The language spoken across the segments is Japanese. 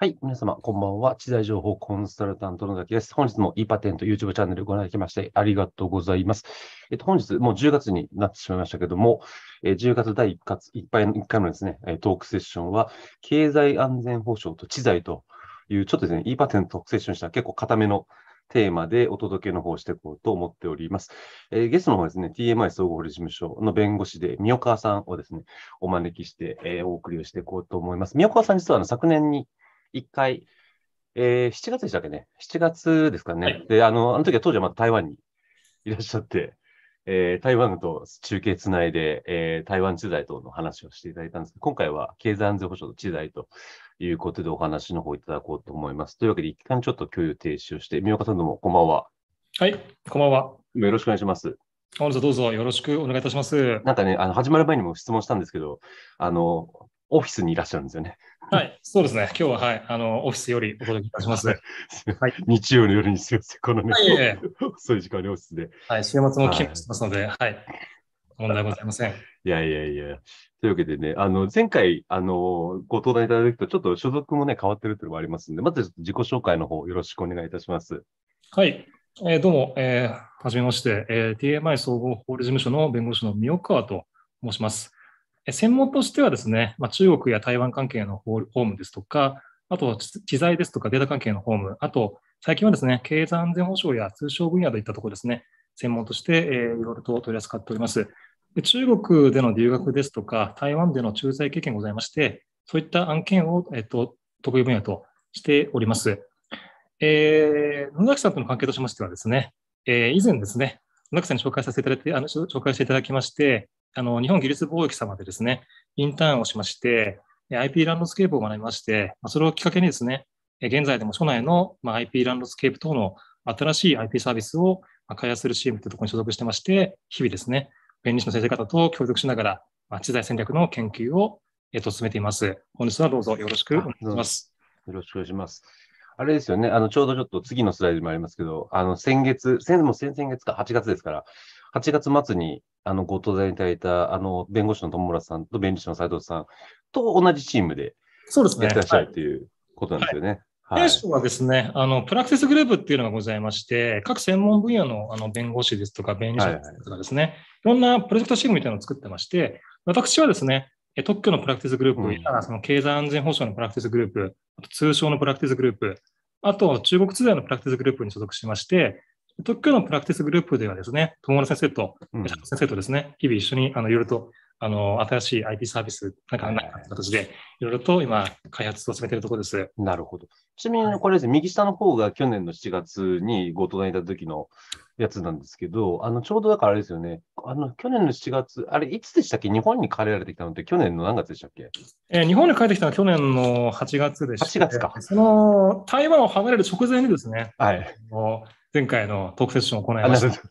はい。皆様、こんばんは。知財情報コンサルタントの崎です。本日も e パテント YouTube チャンネルご覧いただきましてありがとうございます。えっと、本日、もう10月になってしまいましたけども、え10月第1回いっぱいの1回のですね、トークセッションは、経済安全保障と知財という、ちょっとですね、e パテントセッションした結構固めのテーマでお届けの方をしていこうと思っております。えー、ゲストの方ですね、TMI 総合法律事務所の弁護士で、三岡さんをですね、お招きして、えー、お送りをしていこうと思います。三岡さん、実はあの昨年に一回、えー、7月でしたっけね、7月ですかね、はい、であのあの時は当時はまた台湾にいらっしゃって、えー、台湾と中継つないで、えー、台湾知財等の話をしていただいたんですけど、今回は経済安全保障と知財ということでお話の方いただこうと思います。というわけで、一旦ちょっと共有停止をして、宮岡さんどうもこんばんは。はい、こんばんは。よろしくお願いします。本日どうぞよろしくお願いいたします。なんかね、あの始まる前にも質問したんですけど、あのオフィスにいらっしゃるんですよね。はい、そうですね。今日は、はい、あの、オフィスよりお届けいたします。はい、日曜の夜にすみません、このね、はい、遅い時間にオフィスで。はい、週末も勤務してますので、はい、問題ございません。いやいやいや。というわけでね、あの、前回、あの、ご登壇いただくと、ちょっと所属もね、変わってるというのもありますので、まず自己紹介の方、よろしくお願いいたします。はい。えー、どうも、えー、はじめまして、えー、TMI 総合法律事務所の弁護士の三岡と申します。専門としてはですね、まあ、中国や台湾関係のホームですとか、あと知財ですとかデータ関係のホーム、あと最近はですね、経済安全保障や通商分野といったところですね、専門として、えいろいろと取り扱っております。で中国での留学ですとか、台湾での駐在経験ございまして、そういった案件を、えっと、得意分野としております。えー、野崎さんとの関係としましてはですね、えー、以前ですね、野崎さんに紹介させていただいて、あの紹介していただきまして、あの、日本技術貿易様でですね、インターンをしまして、IP ランドスケープを学びまして、それをきっかけにですね、現在でも所内の IP ランドスケープ等の新しい IP サービスを開発するチームというところに所属してまして、日々ですね、弁理士の先生方と協力しながら、知財戦略の研究を進めています。本日はどうぞよろしくお願いします。よろしくお願いします。あれですよね、あの、ちょうどちょっと次のスライドにもありますけど、あの、先月、先、も先々月か、8月ですから、8月末に、あの、ご登壇いただいた、あの、弁護士の友村さんと弁理士の斉藤さんと同じチームで、そうですね。やってらっしゃるということなんですよね。はい。はですね、あの、プラクティスグループっていうのがございまして、各専門分野のあの弁護士ですとか弁理士ですとかですね、はいはい、いろんなプロジェクトチームみたいなのを作ってまして、私はですね、特許のプラクティスグループや、うん、その経済安全保障のプラクティスグループ、あと通商のプラクティスグループ、あと中国通貨のプラクティスグループに所属しまして、特許のプラクティスグループではですね、友野先生と、先生とですね、日々一緒にあのいろいろとあの新しい IP サービス、なんか、なん形で、いろいろと今、開発を進めているところです。なるほど。ちなみに、これですね、右下の方が去年の7月にご登壇いただいた時のやつなんですけど、あの、ちょうどだからあれですよね、あの、去年の7月、あれ、いつでしたっけ日本に帰られてきたのって、去年の何月でしたっけえー、日本に帰ってきたのは去年の8月でした。8月か。その、台湾を離れる直前にですね、はい。あの前回の特設賞を行いました。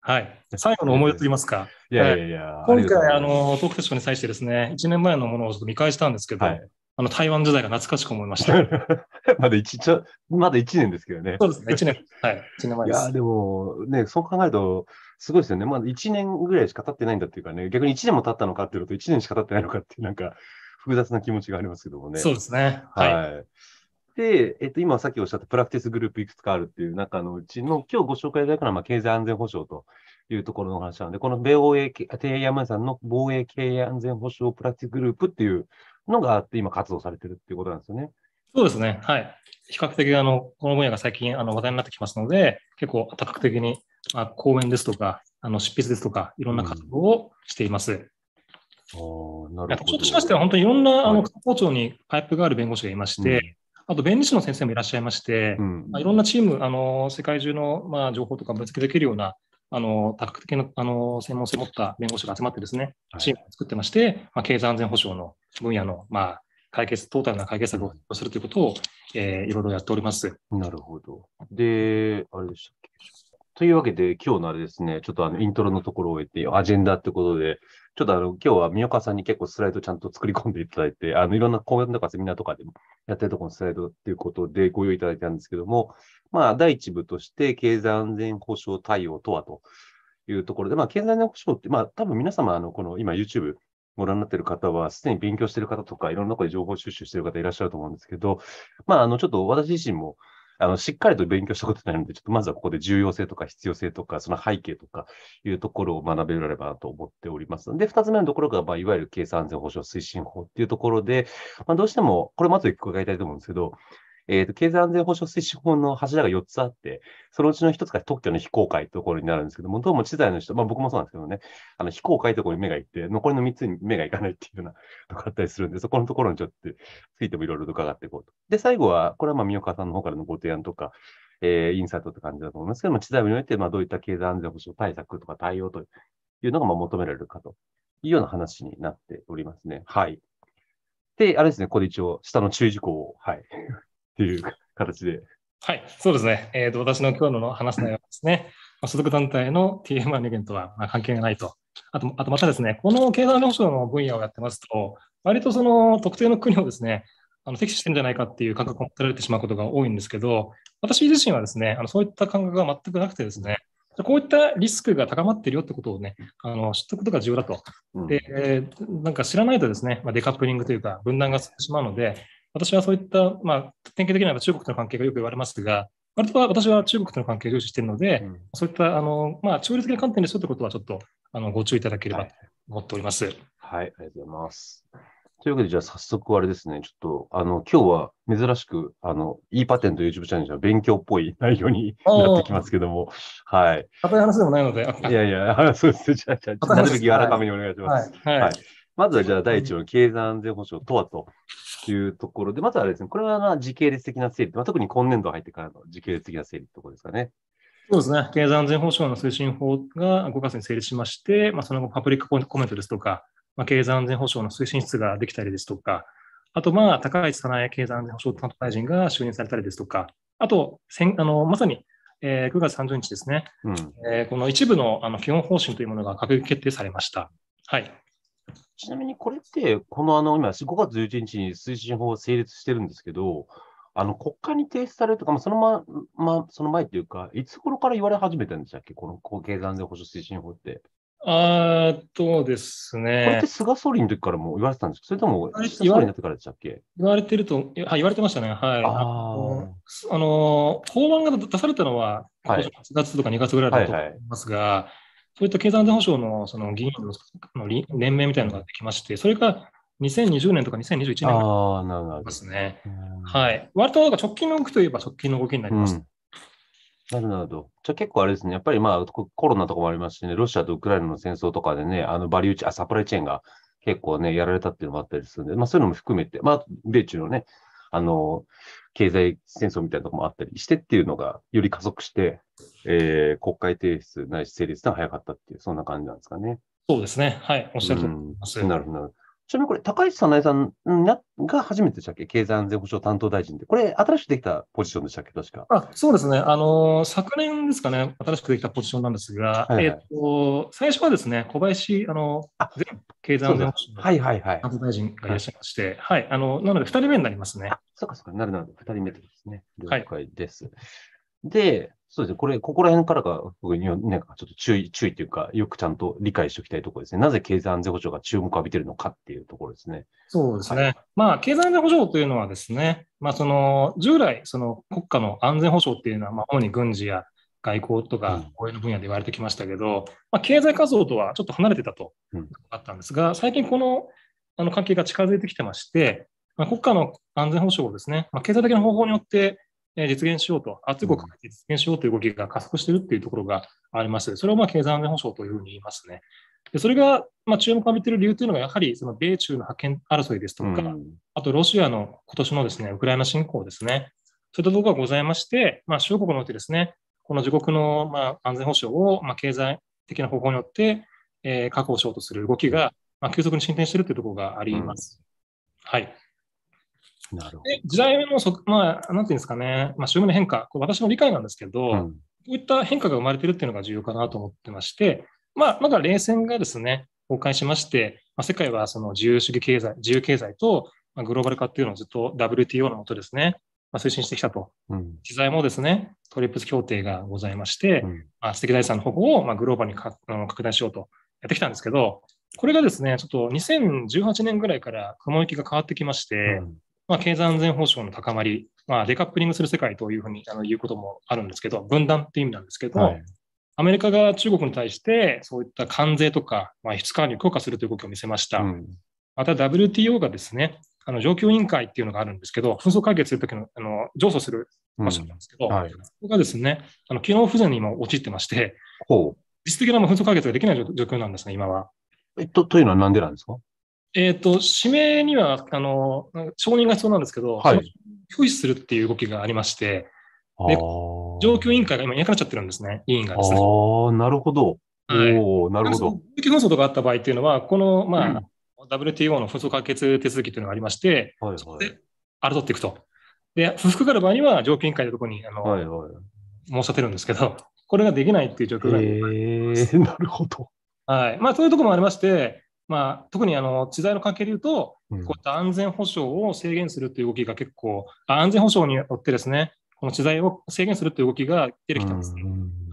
はい。最後の思い出ときいますか。いやいやいや。今回、あの、トークセッションに際してですね、1年前のものをちょっと見返したんですけど、あの、台湾時代が懐かしく思いました。まだ一、ちょ、まだ1年ですけどね。そうですね、1年。はい、1年前です。いや、でも、ね、そう考えると、すごいですよね。まだ1年ぐらいしか経ってないんだっていうかね、逆に1年も経ったのかっていうと、1年しか経ってないのかっていう、なんか、複雑な気持ちがありますけどもね。そうですね。はい、はい、えっと、今さっきおっしゃったプラクティスグループいくつかあるっていう中のうちの、今日ご紹介いただくのは、まあ、経済安全保障というところの話なので、この米欧英、低山さんの防衛経営安全保障プラクティスグループっていうのがあって、今活動されてるっていうことなんですよね。そうですね。はい。比較的、あの、この分野が最近、あの、話題になってきますので、結構、多角的に、まあ、講演ですとか、あの、執筆ですとか、いろんな活動をしています。うんあなるほど。特徴としましては、本当にいろんな、あの、官庁にパイプがある弁護士がいまして、あと弁理士の先生もいらっしゃいまして、うん、まあ、いろんなチーム、あの世界中の、まあ、情報とか分析できるようなあの多角的なあの専門性を持った弁護士が集まってですね、チームを作ってまして、はい、まあ、経済安全保障の分野の、まあ、解決、トータルな解決策をするということを、えー、いろいろやっております。なるほど。で、あれでしたっけ。というわけで、今日のあれですね、ちょっとあのイントロのところを終えて、アジェンダってことで、ちょっとあの、今日は三岡さんに結構スライドちゃんと作り込んでいただいて、あの、いろんな講演とかセミナーとかでもやってるところのスライドっていうことでご用意いただいたんですけども、まあ、第一部として、経済安全保障対応とはというところで、まあ、経済安全保障って、まあ、多分皆様、あの、この今 YouTube ご覧になっている方は、すでに勉強している方とか、いろんなところで情報収集している方いらっしゃると思うんですけど、まあ、あの、ちょっと私自身も、あの、しっかりと勉強したことないので、ちょっとまずはここで重要性とか必要性とか、その背景とかいうところを学べられればなと思っております。で、二つ目のところが、まあ、いわゆる経算安全保障推進法っていうところで、まあ、どうしても、これまず一個伺いたいと思うんですけど、えっ、ー、と、経済安全保障推進法の柱が4つあって、そのうちの1つが特許の非公開というところになるんですけども、どうも知財の人、まあ僕もそうなんですけどね、あの、非公開というところに目がいって、残りの3つに目がいかないっていうようなとこあったりするんで、そこのところにちょっとついてもいろいろと伺っていこうと。で、最後は、これはまあ、三岡さんの方からのご提案とか、えー、インサイトって感じだと思いますけども、知財において、まあ、どういった経済安全保障対策とか対応というのがまあ求められるかというような話になっておりますね。はい。で、あれですね、これ一応、下の注意事項を、はい。っていう 形で。はい、そうですね。えーと、私の今日の話の内容はですね、まあ、所属団体の TMI の意見とは関係がないと。あと、あとまたですね、この経済安全保障の分野をやってますと、割とその特定の国をですね、あの敵視してるんじゃないかっていう感覚を持たれてしまうことが多いんですけど、私自身はですね、あのそういった感覚が全くなくてですね、こういったリスクが高まっているよってことをね、あの知っておくことが重要だと。で、なんか知らないとですね、まあ、デカップリングというか分断が進んでしまうので、私はそういった、まあ、典型的な中国との関係がよく言われますが、割とは私は中国との関係を重視しているので、うん、そういったあの、まあ、中立的な観点でそうということは、ちょっとあのご注意いただければと思っております、はい。はい、ありがとうございます。というわけで、じゃあ早速あれですね、ちょっと、あの、今日は珍しく、あの、e パテント YouTube チャンネルは勉強っぽい内容になってきますけども、はい。硬い話でもないので。いやいや、そうですね。じゃあ、じゃあなるべく柔らかめにお願いします。はい。はいはいまずはじゃあ第一の経済安全保障とはというところで、まずはですね、これはまあ時系列的な整理、まあ、特に今年度入ってからの時系列的な整理ってことですかね。そうですね、経済安全保障の推進法が5月に成立しまして、まあ、その後、パブリックコメントですとか、まあ、経済安全保障の推進室ができたりですとか、あと、まあ、高市早苗経済安全保障担当大臣が就任されたりですとか、あと、せんあのまさに、えー、9月30日ですね、うん、えー、この一部のあの基本方針というものが閣議決定されました。はいちなみにこれって、このあの、今、5月11日に推進法を成立してるんですけど、あの、国会に提出されるとか、まあ、そのま、まあ、その前というか、いつ頃から言われ始めたんでしたっけこの後継安全保障推進法って。あっとですね。これって菅総理の時からも言われてたんですかそれとも、菅総理になってからでしたっけ言われてると、はい、言われてましたね。はい。あの、法案が出されたのは、はい、8月とか2月ぐらいだと思いますが、はいはいそういった経済安全保障のその議員の連盟みたいなのができまして、それが2020年とか2021年あですね。はい。割と直近の動きといえば直近の動きになります。うんなるほど。じゃあ結構あれですね、やっぱりまあコロナとかもありますしね、ロシアとウクライナの戦争とかでね、あのバリューチあ、サプライチェーンが結構ね、やられたっていうのもあったりするんで、まあそういうのも含めて、まあ米中のね、あの、経済戦争みたいなとこもあったりしてっていうのが、より加速して、えー、国会提出ないし成立が早かったっていう、そんな感じなんですかね。そうですね。はい。おっしゃると思います。なるほど。ちなみにこれ、高市早苗さんが初めてでしたっけ経済安全保障担当大臣で。これ、新しくできたポジションでしたっけ確か。あそうですね。あの、昨年ですかね、新しくできたポジションなんですが、はいはい、えっ、と、最初はですね、小林、あの、あ経済安全保障はいはいはい。担当大臣がいらっしゃいまして、はい、はい、あの、なので2人目になりますね。あ、そっかそっか、なるなる、2人目ですね。了解です。はいで、そうですね。これ、ここら辺からが、僕には、なんかちょっと注意、注意というか、よくちゃんと理解しておきたいところですね。なぜ経済安全保障が注目を浴びているのかっていうところですね。そうですね。はい、まあ、経済安全保障というのはですね、まあ、その、従来、その国家の安全保障っていうのは、まあ、主に軍事や外交とか、防衛の分野で言われてきましたけど、うん、まあ、経済活動とはちょっと離れてたと、あったんですが、最近この、あの関係が近づいてきてまして、まあ、国家の安全保障をですね、まあ、経済的な方法によって実現しようと、圧力をかけて実現しようという動きが加速しているというところがあります。それをまあ経済安全保障というふうに言いますね。でそれがまあ注目を浴びている理由というのが、やはりその米中の覇権争いですとか、うん、あとロシアの今年のですねウクライナ侵攻ですね、そういったところがございまして、まあ、諸国においてですね、この自国のまあ安全保障をまあ経済的な方法によって、え確保しようとする動きがまあ急速に進展しているというところがあります。うん、はいなるほどで時代のそ、まあ、なんていうんですかね、まあ、収入の変化、これ私の理解なんですけど、うん、こういった変化が生まれてるっていうのが重要かなと思ってまして、まあ、まだ冷戦がですね、崩壊しまして、まあ、世界はその自由主義経済、自由経済とグローバル化っていうのをずっと WTO のもとですね、まあ、推進してきたと。うん、時代もですね、トリプス協定がございまして、うん、まあ、知的財産の保護をまあグローバルにかあの拡大しようとやってきたんですけど、これがですね、ちょっと2018年ぐらいから雲行きが変わってきまして、うん、まあ、経済安全保障の高まり、まあ、デカップリングする世界というふうにあの言うこともあるんですけど、分断っていう意味なんですけど、はい、アメリカが中国に対してそういった関税とか、まあ、輸出管理を強化するという動きを見せました。うん、また WTO がですね、あの上級委員会っていうのがあるんですけど、紛争解決するときのあの上訴する場所なんですけど、うんはい、ここがですね、あの機能不全に今陥ってまして、ほう実質的な紛争解決ができない状況なんですね、今は。えっと、というのはなんでなんですかえっ、ー、と、指名には、あの、承認が必要なんですけど、はい、拒否するっていう動きがありまして、で、上級委員会が今いなくなっちゃってるんですね、委員がですね。ああ、なるほど。はい、おおなるほど。地域紛争とかあった場合っていうのは、この、まあ、うん WTO の不争可決手続きというのがありまして、はいはい、で争っていくと。で、不服がある場合には、上級委員会のところにあの、はいはい、申し立てるんですけど、これができないっていう状況があります。えー、なるほど。はい。まあ、そういうところもありまして、まあ、特にあの知財の関係でいうと、こういった安全保障を制限するという動きが結構、安全保障によってですね、この知財を制限するという動きが出てきたんです。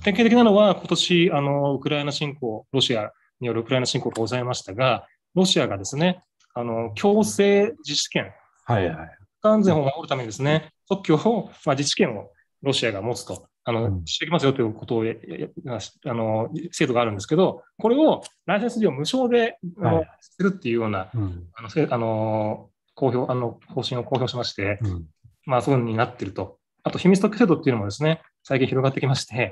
典型的なのは、今年あのウクライナ侵攻、ロシアによるウクライナ侵攻がございましたが、ロシアがですね、あの強制自治権、はいはい、安全を守るためにですね、特許を、まあ、自治権をロシアが持つとあの、してきますよということを、あの、制度があるんですけど、これをライセンス料無償で、あの、するっていうような、あの、あの、公表、あの、方針を公表しまして、まあ、そういうふうになってると。あと、秘密特許制度っていうのもですね、最近広がってきまして、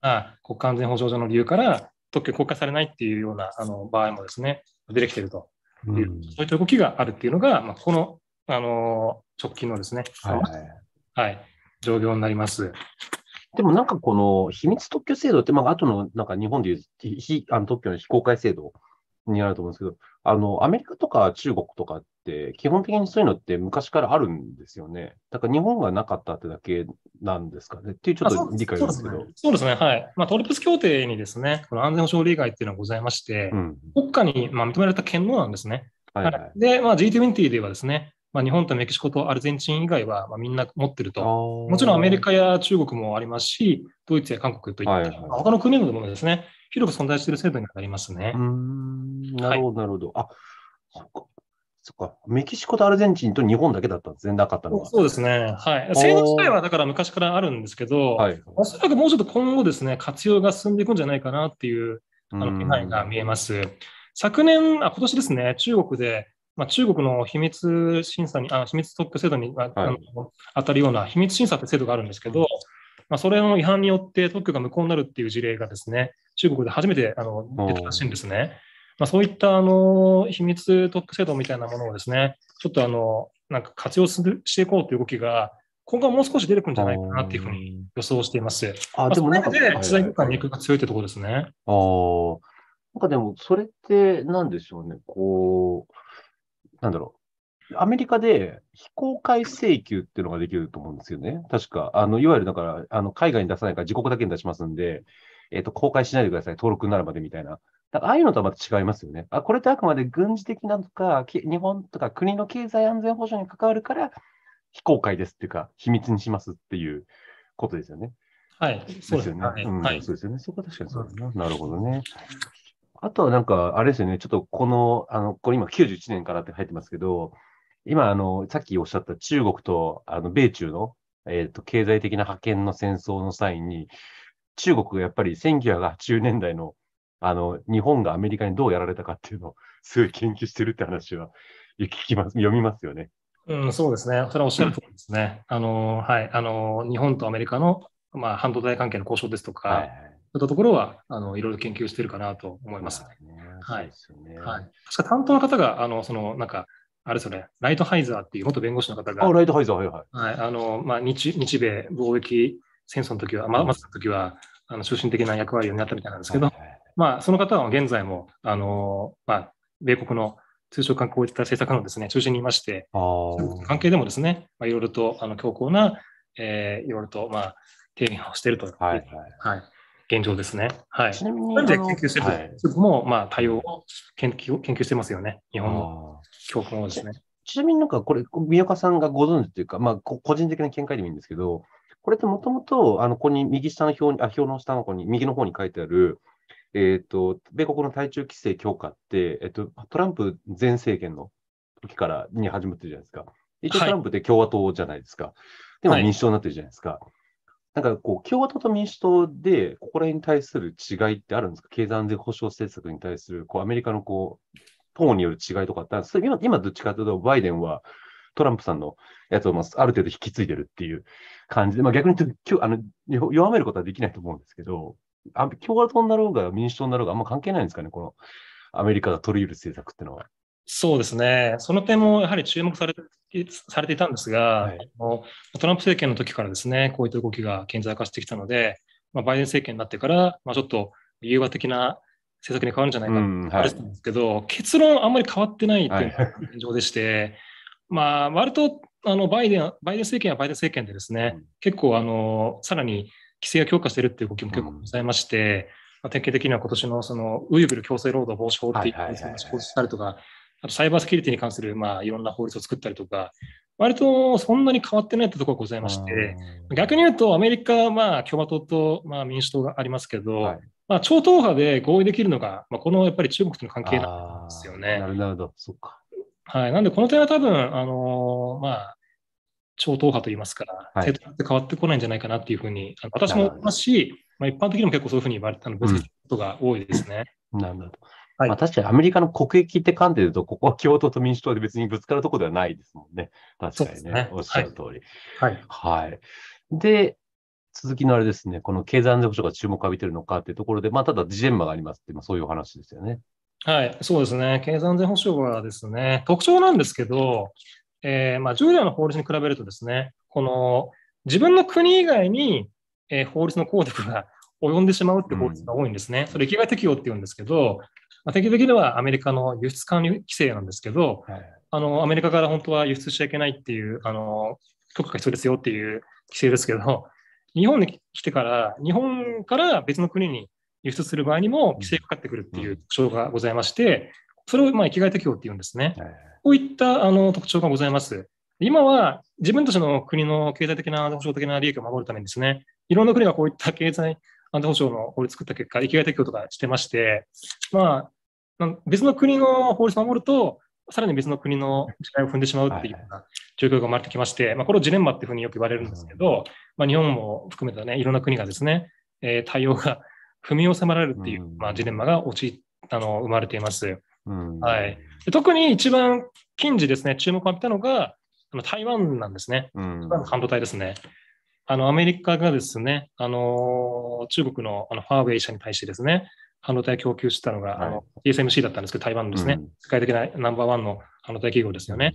まあ、国家安全保障上の理由から特許公開されないっていうような、あの、場合もですね、出てきているという、そういった動きがあるっていうのが、まあ、この、あの、直近のですね、はい、はい、状況になります。でもなんかこの秘密特許制度って、まあ、後のなんか日本でいう非あの特許の非公開制度になると思うんですけど、あの、アメリカとか中国とかって、基本的にそういうのって昔からあるんですよね。だから日本がなかったってだけなんですかねっていうちょっと理解ですけどそそうですね、はい。まあ、トリプス協定にですね、この安全保障理解っていうのがございまして、うん、国家にまあ認められた権能なんですね。はい、はい、で、まあ、G20 ではですね、まあ、日本とメキシコとアルゼンチン以外はまあみんな持ってると、もちろんアメリカや中国もありますし、ドイツや韓国といった、はいはい、他の国でもですね、広く存在している制度になりますね。なるほど、なるほど。はい、あそっか。そっか。メキシコとアルゼンチンと日本だけだったんですね、なかったのは。そうですね。はい。制度自体はだから昔からあるんですけど、おそらくもうちょっと今後ですね、活用が進んでいくんじゃないかなっていう、あの、気配が見えます。昨年、あ、今年ですね、中国で、まあ、中国の秘密審査に、あ秘密特許制度に、はい、あの当たるような秘密審査って制度があるんですけど、まあ、それの違反によって特許が無効になるっていう事例がですね、中国で初めてあの出たらしいんですね。まあ、そういったあの秘密特許制度みたいなものをですね、ちょっとあのなんか活用するしていこうという動きが、今後はもう少し出てくるんじゃないかなっていうふうに予想しています。あ、でもなんか、まあ、で、時代空間に影響が強いってところですね。ああ。なんかでも、それってなんでしょうね。こう、なんだろう、アメリカで非公開請求っていうのができると思うんですよね。確か、あのいわゆるだから、あの海外に出さないから自国だけに出しますんで、えっ、ー、と、公開しないでください、登録になるまでみたいな。だからああいうのとはまた違いますよね。あこれってあくまで軍事的なのか、日本とか国の経済安全保障に関わるから、非公開ですっていうか、秘密にしますっていうことですよね。はい、そうですよね。はい、うん、そうですよね。そこは確かにそうですね。なるほどね。あとはなんか、あれですよね、ちょっとこの、あの、これ今91年からって入ってますけど、今、あの、さっきおっしゃった中国と、あの、米中の、えっ、ー、と、経済的な覇権の戦争の際に、中国がやっぱり1980年代の、あの、日本がアメリカにどうやられたかっていうのを、すごい研究してるって話は、聞きます、読みますよね。うん、そうですね。それはおっしゃる通りですね。あの、はい。あの、日本とアメリカの、まあ、半導体関係の交渉ですとか、はいはいったところは、あの、いろいろ研究してるかなと思いますね。はい。はい。確か担当の方が、あの、その、なんか、あれですよね、ライトハイザーっていう元弁護士の方が、あ、ライトハイザー、はいはい。はい、あの、まあ、日、日米貿易戦争の時は、まあ、まずの時は、あの、中心的な役割を担ったみたいなんですけど、はいまあ、その方は現在も、あの、まあ、米国の通商観光をした政策のですね、中心にいまして、関係でもですね、まあ、いろいろと、あの、強硬な、えー、いろいろと、まあ、提言をしているという、はい、はい、はい。現状ですね。はい。ちなみに。で研究してる、はい、も、まあ、対応を研究研究してますよね。日本の教訓をですね。ちなみになんかこれ、宮岡さんがご存知というか、まあ、個人的な見解でもいいんですけど、これってもともと、あの、ここに右下の表に、あ、表の下の方に、右の方に書いてある、えっ、ー、と、米国の対中規制強化って、えっ、ー、と、トランプ前政権の時からに始まってるじゃないですか。一応トランプって共和党じゃないですか。はい、でも民主党になってるじゃないですか。はいなんかこう、共和党と民主党で、ここら辺に対する違いってあるんですか経済安全保障政策に対する、こう、アメリカのこう、党による違いとかってあるんですか今、今どっちかというと、バイデンはトランプさんのやつを、まあ、ある程度引き継いでるっていう感じで、まあ逆に言うと、あの、弱めることはできないと思うんですけど、あ共和党になろうが民主党になろうがあんま関係ないんですかねこのアメリカが取り入る政策っていうのは。そうですね、その点もやはり注目されされていたんですが、はい、トランプ政権の時からですね、こういった動きが顕在化してきたので、まあ、バイデン政権になってから、まあ、ちょっと融和的な政策に変わるんじゃないかと言われてたんですけど、うんはい、結論、あんまり変わってないというのが現状でして、はい、まあ割とあのバイデンバイデン政権はバイデン政権でですね、うん、結構あのさらに規制を強化しているという動きも結構ございまして、うん、まあ、典型的には今年のそのウイグル強制労働防止法っていうのが施行したりとか。はいはいはいはいあとサイバーセキュリティに関する、まあ、いろんな法律を作ったりとか、割とそんなに変わってないってところがございまして、逆に言うと、アメリカはまあ共和党とまあ民主党がありますけど、はい、まあ、超党派で合意できるのが、まあ、このやっぱり中国との関係なんですよね。なるほど、そっか。はい、なんで、この点は多分あのー、まあ超党派といいますか、ら、って変わってこないんじゃないかなっていうふうに、私も思いますし、まあ、一般的にも結構そういうふうに言われたの、分析ことが多いですね。なるほど。はい、まあ、確かにアメリカの国益って観点で言うと、ここは共和党と民主党で別にぶつかるところではないですもんね。確かにね。ねおっしゃる通り。はい。はい、で、続きのあれですね、この経済安全保障が注目を浴びてるのかっていうところで、まあ、ただジレンマがありますって、まあ、そういうお話ですよね。はい、そうですね。経済安全保障はですね、特徴なんですけど、えー、まあ、従来の法律に比べるとですね、この自分の国以外に、えー、法律の効力が及んでしまうって法律が多いんですね。それ、域外適用って言うんですけど、まあ、典型的にはアメリカの輸出管理規制なんですけど、はい、あのアメリカから本当は輸出しちゃいけないっていう、あの許可が必要ですよっていう規制ですけど、日本に来てから、日本から別の国に輸出する場合にも規制がかかってくるっていう特徴がございまして、それをまあ生きがい適用っていうんですね。はい、こういったあの特徴がございます。今は自分たちの国の経済的な、保障的な利益を守るためにですね、いろんな国がこういった経済安全保障の法律を作った結果、生きがい適用とかしてまして、まあ、別の国の法律を守ると、さらに別の国の時代を踏んでしまうっていうような状況が生まれてきまして、まあ、これをジレンマっていうふうによく言われるんですけど、まあ、日本も含めたね、いろんな国がですね、えー、対応が 踏みを迫られるっていう、まあ、ジレンマが陥あの生まれています。はい、特に一番近時ですね、注目を浴びたのが、台湾なんですね。台湾の半導体ですね。あの、アメリカがですね、あの、中国のあのファーウェイ社に対してですね、半導体供給してたのが、はい、あの、TSMC だったんですけど、台湾のですね、うん、世界的なナンバーワンの半導体企業ですよね。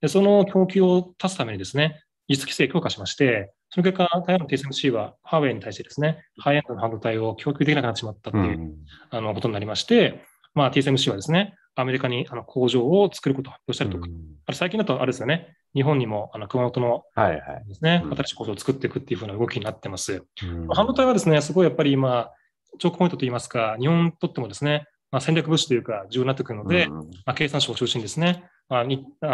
で、その供給を断つためにですね、輸出規制強化しまして、その結果、台湾の TSMC はファーウェイに対してですね、ハイエンドの半導体を供給できなくなってしまったっていう、うん、あのことになりまして、まあ、TSMC はですね、アメリカにあの工場を作ることを発表したりとか、うん、あれ最近だとあれですよね、日本にもあの熊本のですね、はいはい、新しい工場を作っていくっていうふうな動きになってます。うん、半導体はですね、すごいやっぱり今、チョークポイントといいますか、日本にとってもですね、まあ、戦略物資というか重要になってくるので、うん、まあ、経産省を中心にですね、まあ、あ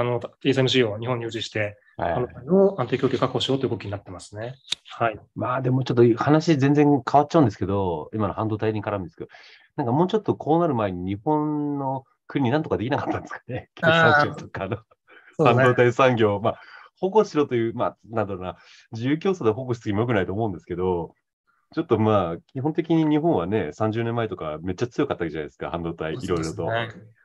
の TSMC を日本に誘致して、はい、あの安定供給確保しようという動きになってますね。はい、まあでもちょっと話全然変わっちゃうんですけど、今の半導体に絡むんですけど、なんかもうちょっとこうなる前に日本の国なんとかできなかったんですかね、経産とかの半導体産業、ね、まあ、保護しろという、まあ、なんだろうな、自由競争で保護しすぎもよくないと思うんですけど、ちょっとまあ、基本的に日本はね、30年前とかめっちゃ強かったじゃないですか、半導体、いろいろと。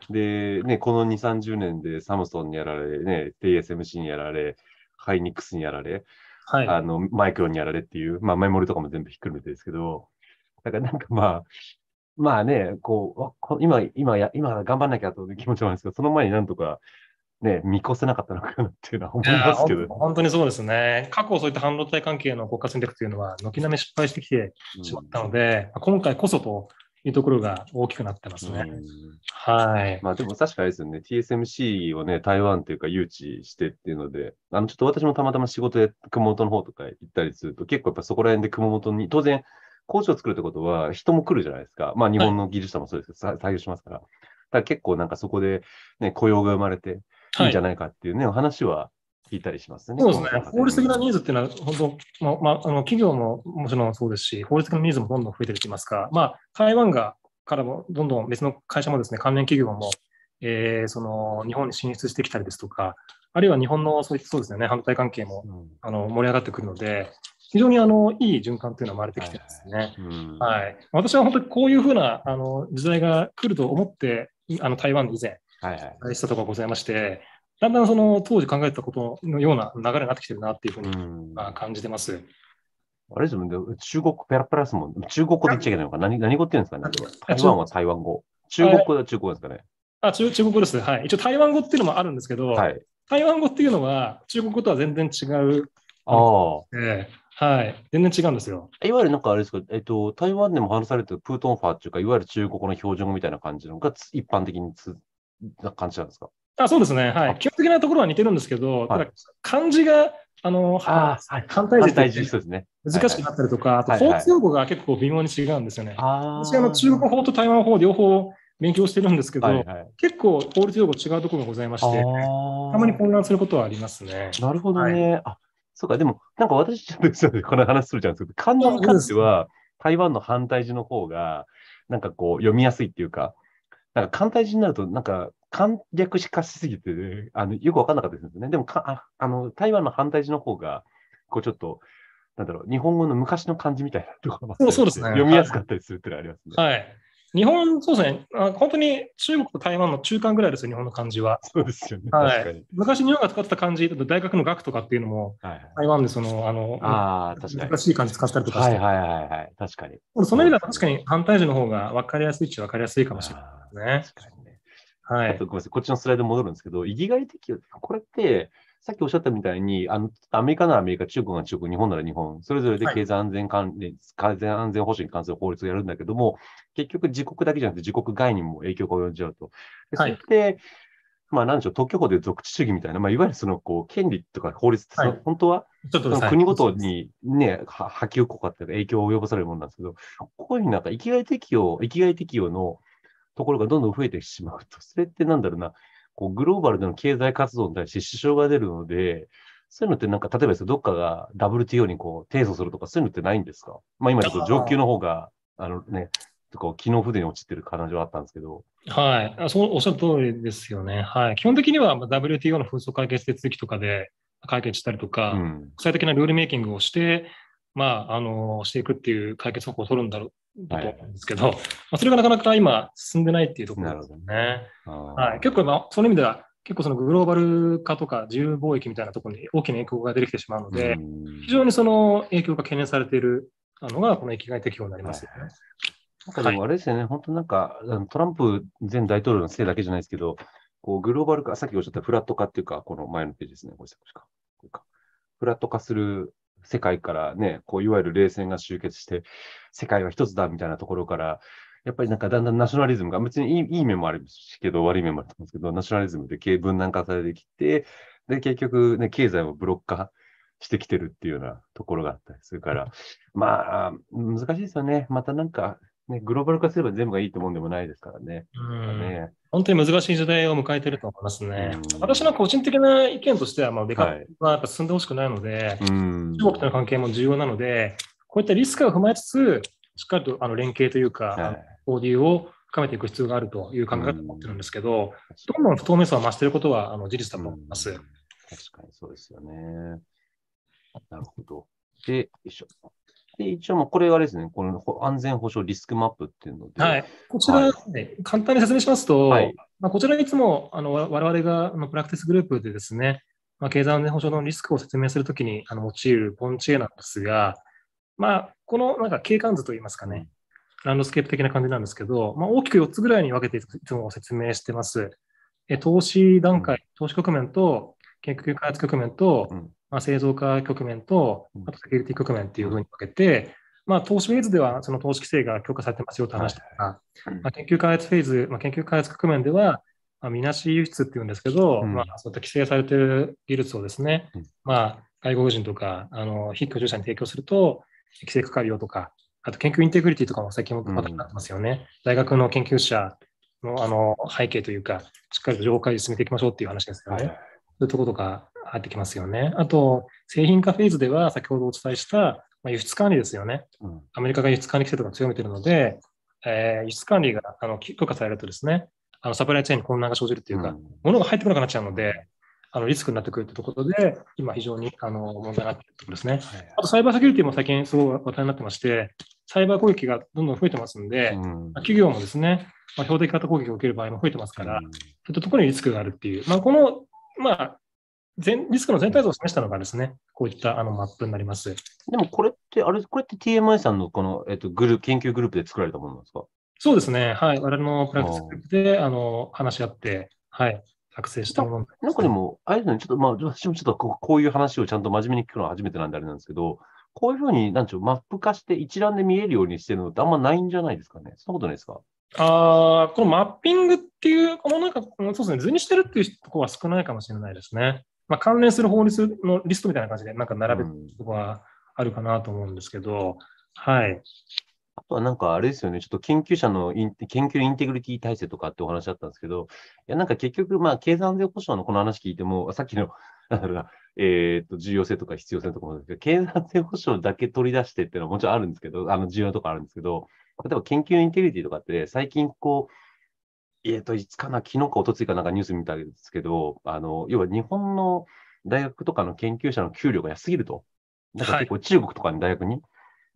でね、ね、この2、30年でサムソンにやられ、ね、TSMC にやられ、ハイニックスにやられ、はい、あのマイクロにやられっていう、まあ、メモリとかも全部ひっくるめてですけど、だからなんかまあ、まあね、こう、今、今や、今頑張んなきゃという気持ちもあるんですけど、その前になんとか、ね、見越せなかったのかなっていうのは思いますけど、ね、本当にそうですね。過去そういった半導体関係の国家戦略というのは、軒並み失敗してきてしまったので、うん、今回こそというところが大きくなってますね。はい。まあでも確かですよね、TSMC をね、台湾というか誘致してっていうので、あの、ちょっと私もたまたま仕事で熊本の方とか行ったりすると、結構やっぱそこら辺で熊本に、当然、工場を作るってことは人も来るじゃないですか。まあ日本の技術者もそうですけど、はい、採用しますから。だから結構なんかそこで、ね、雇用が生まれていいんじゃないかっていうね、はい、話は聞いたりしますね。そうですね。法律的なニーズっていうのは、本当、まあ、あ、の企業ももちろんそうですし、法律的なニーズもどんどん増えてると言いますか、まあ、台湾がからも、どんどん別の会社もですね、関連企業も、えー、その日本に進出してきたりですとか、あるいは日本のそういったそうですね、反対関係も、あの盛り上がってくるので、非常にあのいい循環というのは生まれてきてますね。はい、はい、私は本当にこういうふうなあの時代が来ると思って、あの台湾で以前、はいはい、したところございまして、だんだんその当時考えてたことのような流れになってきてるなっていうふうに、あ感じてます。あれですもんね、中国ペラペラですもん。中国語で言っちゃいけないのか、何何語って言うんですかね。台湾は台湾語。中国語は中国語ですかね。あ中中国語です。はい。一応台湾語っていうのもあるんですけど、はい、台湾語っていうのは中国語とは全然違う。ああ。えーはい。全然違うんですよ。いわゆるなんかあれですか、えっと、台湾でも話されてるプートンファーっていうか、いわゆる中国の標準語みたいな感じのが一般的につな感じなんですかあそうですね。はい。基本的なところは似てるんですけど、ただ漢字が、あの、はあ反対字ですね。難しくなったりとか、あと、法用語が結構微妙に違うんですよね。私、あの、中国法と台湾法両方勉強してるんですけど、はいはい、結構法律用語違うところがございまして、たまに混乱することはありますね。なるほどね。はい、あそうか、でも、なんか私、ちょっと この話するじゃないですか。漢字に関しては、台湾の反対字の方が、なんかこう、読みやすいっていうか、なんか反対字になると、なんか、簡略しかしすぎて、ね、あのよくわかんなかったですね。でもかあ、あの、台湾の反対字の方が、こう、ちょっと、なんだろう、日本語の昔の漢字みたいなところそうですね。読みやすかったりするってのありますね。はい。はい日本、そうですねあ、本当に中国と台湾の中間ぐらいですよ、日本の漢字は。そうですよね、はい、昔、日本が使ってた漢字、大学の学とかっていうのも、はいはい、台湾でそのあのあ難しい漢字使ったりとかして、はいはいはいはい、確かに。その意味では確かに反対字の方が分かりやすいっちゃ分かりやすいかもしれないですね。はい、あとごめんなさい、こっちのスライド戻るんですけど、生義がい適用、これって、さっきおっしゃったみたいに、あの、アメリカならアメリカ、中国なら中国、日本なら日本、それぞれで経済安全関連、はい、安全保障に関する法律をやるんだけども、結局自国だけじゃなくて自国外にも影響が及んじゃうと。それって、はい、まあ、なんでしょう、特許法で属地主義みたいな、まあ、いわゆるその、こう、権利とか法律って、はい、本当は、ちょっと国ごとにね、波及効果って影響を及ぼされるものなんですけど、こういうふうになんか、生きがい適用、生きがい適用のところがどんどん増えてしまうと、それってなんだろうな、こうグローバルでの経済活動に対して支障が出るので、そういうのってなんか、例えばですどっかが WTO にこう提訴するとか、そういうのってないんですかまあ今ちょっと上級の方が、あのね、こう機能不全に陥ってる彼女はあったんですけど。はい。そう、おっしゃる通りですよね。はい。基本的には WTO の紛争解決手続きとかで解決したりとか、うん、国際的なルールメイキングをして、まあ、あの、していくっていう解決方法を取るんだろう、だと思うんですけど、はい、まあ、それがなかなか今進んでないっていうところですよね。はい、結構、まあ、その意味では結構そのグローバル化とか自由貿易みたいなところに大きな影響が出てきてしまうので、非常にその影響が懸念されているのが、このがい適用になりますよね。はい、なんかでもあれですよね、はい、本当なんか、トランプ前大統領のせいだけじゃないですけど、こうグローバル化、さっきおっしゃったフラット化っていうか、この前のページですね、これか。フラット化する世界からね、こういわゆる冷戦が集結して、世界は一つだみたいなところから、やっぱりなんかだんだんナショナリズムが、別にいいいい面もあるけど、悪い面もあると思うんですけど、ナショナリズムで分断化されてきて、で、結局ね、経済もブロック化してきてるっていうようなところがあったりするから、まあ、難しいですよね。またなんか、ね、グローバル化すれば全部がいいと思うんでもないですからね。ね本当に難しい時代を迎えていると思いますね。私の個人的な意見としては、まあ、デカップはやっぱ進んでほしくないので、はい、中国との関係も重要なので、こういったリスクを踏まえつつ、しっかりとあの連携というか、はい、交流を深めていく必要があるという考え方を持ってるんですけど、どんどん不透明さを増していることはあの事実だと思います。確かにそうですよね。なるほど。で、よいしょ。で、一応もうこれはですね、この安全保障リスクマップっていうので。はい、こちら、はい、簡単に説明しますと、はい、まあ、こちらいつもあの我々があのプラクティスグループでですね、まあ、経済安全保障のリスクを説明するときにあの用いるポンチ絵なんですが、まあ、このなんか景観図といいますかね、ランドスケープ的な感じなんですけど、まあ、大きく4つぐらいに分けていつも説明してます。え投資段階、投資局面と研究開発局面と、うん、まあ、製造化局面と、あとセキュリティ局面っていうふうに分けて、まあ、投資フェーズではその投資規制が強化されてますよと話したが、はいまあ、研究開発フェーズ、まあ、研究開発局面では、まあ、みなし輸出っていうんですけど、うん、まあ、そういった規制されている技術をですね、うん、まあ、外国人とかあの非居住者に提供すると、規制かかるよとか、あと研究インテグリティとかも最近もまたなってますよね。うん、大学の研究者のあの背景というか、しっかりと情報開示進めていきましょうっていう話ですよね。はいというところが入ってきますよね。あと、製品化フェーズでは、先ほどお伝えした、まあ、輸出管理ですよね。アメリカが輸出管理規制とか強めているので、えー、輸出管理があの許可されるとですね、あのサプライチェーンに混乱が生じるというか、うん、物が入ってこなくなっちゃうので、あのリスクになってくるというところで、今、非常にあの問題になっているところですね。あと、サイバーセキュリティも最近、すごい話題になってまして、サイバー攻撃がどんどん増えてますんで、うん、企業もですね、まあ、標的型攻撃を受ける場合も増えてますから、そういったところにリスクがあるっていう、まあ、このまあ、全リスクの全体像を示したのがですね、こういったあのマップになります。でもこれって、あれ、これって TMI さんのこの、えっと、グループ、研究グループで作られたものなんですかそうですね。はい。我々のプラクティスグループで、あの、話し合って、はい。作成したもの、なんかでも、あれですね、ちょっと、まあ、私もちょっとこうこういう話をちゃんと真面目に聞くのは初めてなんであれなんですけど、こういうふうに、なんちゅう、マップ化して一覧で見えるようにしてるのってあんまないんじゃないですかね。そんなことないですかああ、このマッピングっていう、このなんか、そうですね、図にしてるっていうところは少ないかもしれないですね。まあ、関連する法律のリストみたいな感じで、なんか並べるところはあるかなと思うんですけど、うん、はい。あとはなんかあれですよね、ちょっと研究者のイン、研究インテグリティ体制とかってお話だったんですけど、いや、なんか結局、まあ、経済安全保障のこの話聞いても、さっきの、なんだろうな、えっ、ー、と、重要性とか必要性とかもですけど、経済安全保障だけ取り出してっていうのはもちろんあるんですけど、あの、重要とかあるんですけど、例えば研究インテリティとかって、最近こう、えっ、ー、と、いつかな、昨日か一昨日かなんかニュース見たんですけど、あの、要は日本の大学とかの研究者の給料が安すぎると。だから結構中国とかの大学に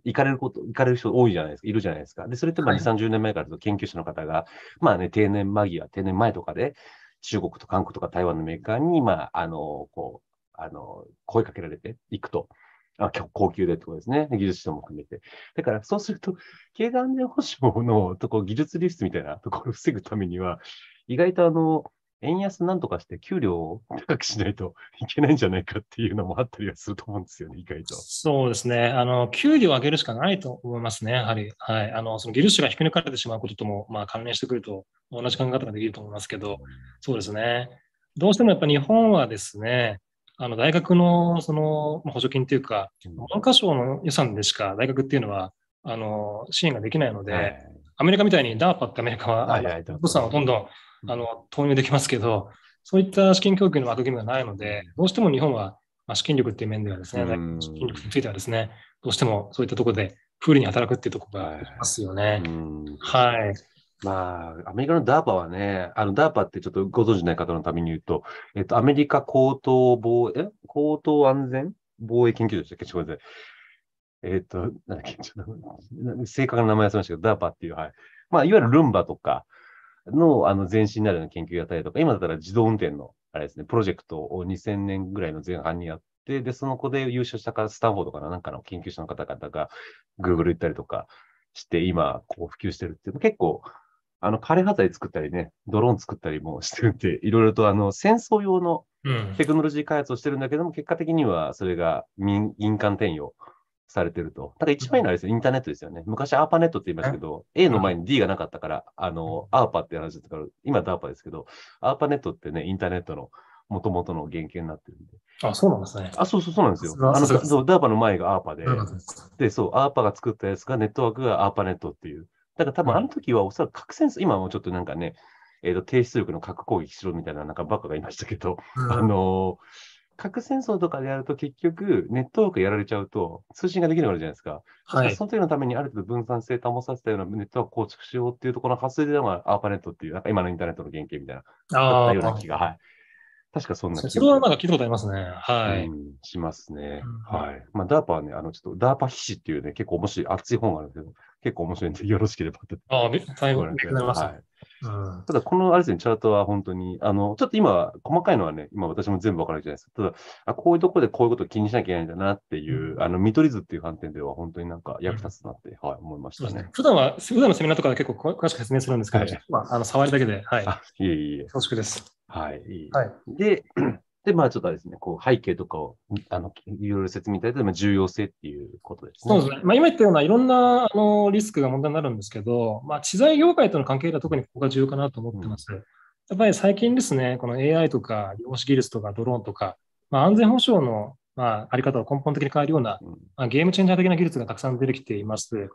行かれること、行かれる人多いじゃないですか、いるじゃないですか。で、それってまあ2、はい、30年前からと研究者の方が、まあね、定年間際、定年前とかで、中国と韓国とか台湾のメーカーに、まあ、あの、こう、あの、声かけられていくと。あ、高級でってことですね。技術者も含めて。だから、そうすると、経済安全保障のとこ技術流出みたいなところを防ぐためには、意外とあの、円安なんとかして給料を高くしないと いけないんじゃないかっていうのもあったりはすると思うんですよね、意外と。そうですね。あの、給料を上げるしかないと思いますね、やはり。はい。あの、その技術者が引き抜かれてしまうこととも、まあ、関連してくると、同じ考え方ができると思いますけど、そうですね。どうしてもやっぱ日本はですね、あの大学のその補助金というか、文科省の予算でしか大学っていうのはあの支援ができないので、アメリカみたいに DARPA ってアメリカは予算をどんどんあの投入できますけど、そういった資金供給の枠組みがないので、どうしても日本は、まあ、資金力っていう面ではですね、資金力についてはですね、どうしてもそういったところで不利に働くっていうところがありますよね。はい。まあ、アメリカの DARPA はね、あの DARPA ってちょっとご存知ない方のために言うと、えっと、アメリカ高等防衛、高等安全防衛研究所でしたっけょっと待って。えっと、なんだっけ、ちょっと、正確な名前忘れましたけど、DARPA っていう、はい。まあ、いわゆるルンバとかの、あの、前身になるような研究やったりとか、今だったら自動運転の、あれですね、プロジェクトを2000年ぐらいの前半にやって、で、その子で優勝したからスタンフォードかな、なんかの研究者の方々が、Google 行ったりとかして、今、こう、普及してるっていうの結構、あの、枯葉剤作ったりね、ドローン作ったりもしてて、いろいろとあの、戦争用のテクノロジー開発をしてるんだけども、うん、結果的にはそれが民間転用されてると。ただ一番いいのはあれですよ、インターネットですよね。昔アーパネットって言いましたけど、A の前に D がなかったから、あの、アーパって話だったから、今ダーパですけど、アーパネットってね、インターネットのもともとの原型になってるんで。あ、そうなんですね。あ、そうそうそうなんですよ。あの、そう、ダーパの前がアーパで、で、そう、アーパが作ったやつが、ネットワークがアーパネットっていう。だから多分あの時はおそらく核戦争、今もちょっとなんかね、えー、と低出力の核攻撃しろみたいななんかバカがいましたけど、うん、あの核戦争とかでやると結局ネットワークやられちゃうと通信ができなくなるじゃないですか。はい、その時のためにある程度分散性保たせたようなネットワーク構築しようっていうところの発生でのがアーパネットっていう、なんか今のインターネットの原型みたいな、あったような気が、はい、確かそんなそれはなんか聞いたことありますね。はい。うん、しますね。うん、はい。まあ、ダーパーね、あの、ちょっとダーパー a 筆っていうね、結構面白い、熱い本があるんですけど、結構面白いんで、よろしければって。ああ、最大変ありがとうございました。はいただ、このあれですね、チャートは本当に、あの、ちょっと今、細かいのはね、今私も全部わからないじゃないですか。ただ、あ、こういうとこでこういうことを気にしなきゃいけないんだなっていう、うん、あの、見取り図っていう観点では本当になんか役立つなって、うん、はい、思いましたね。普段は、普段のセミナーとかで結構詳しく説明するんですけど、はい、まあ、あの、触りだけで、はい。あ、いえいえ。恐縮です。はい。はい、で、で、まあちょっとですね、こう背景とかを、あの、いろいろ説明いただいた、まあ、重要性っていうことですね。そうですね。まあ今言ったようないろんなあのリスクが問題になるんですけど、まあ知財業界との関係では特にここが重要かなと思ってます。うん、やっぱり最近ですね、この AI とか量子技術とかドローンとか、まあ安全保障のまあ、あり方を根本的に変えるような、まあ、ゲームチェンジャー的な技術がたくさん出てきています。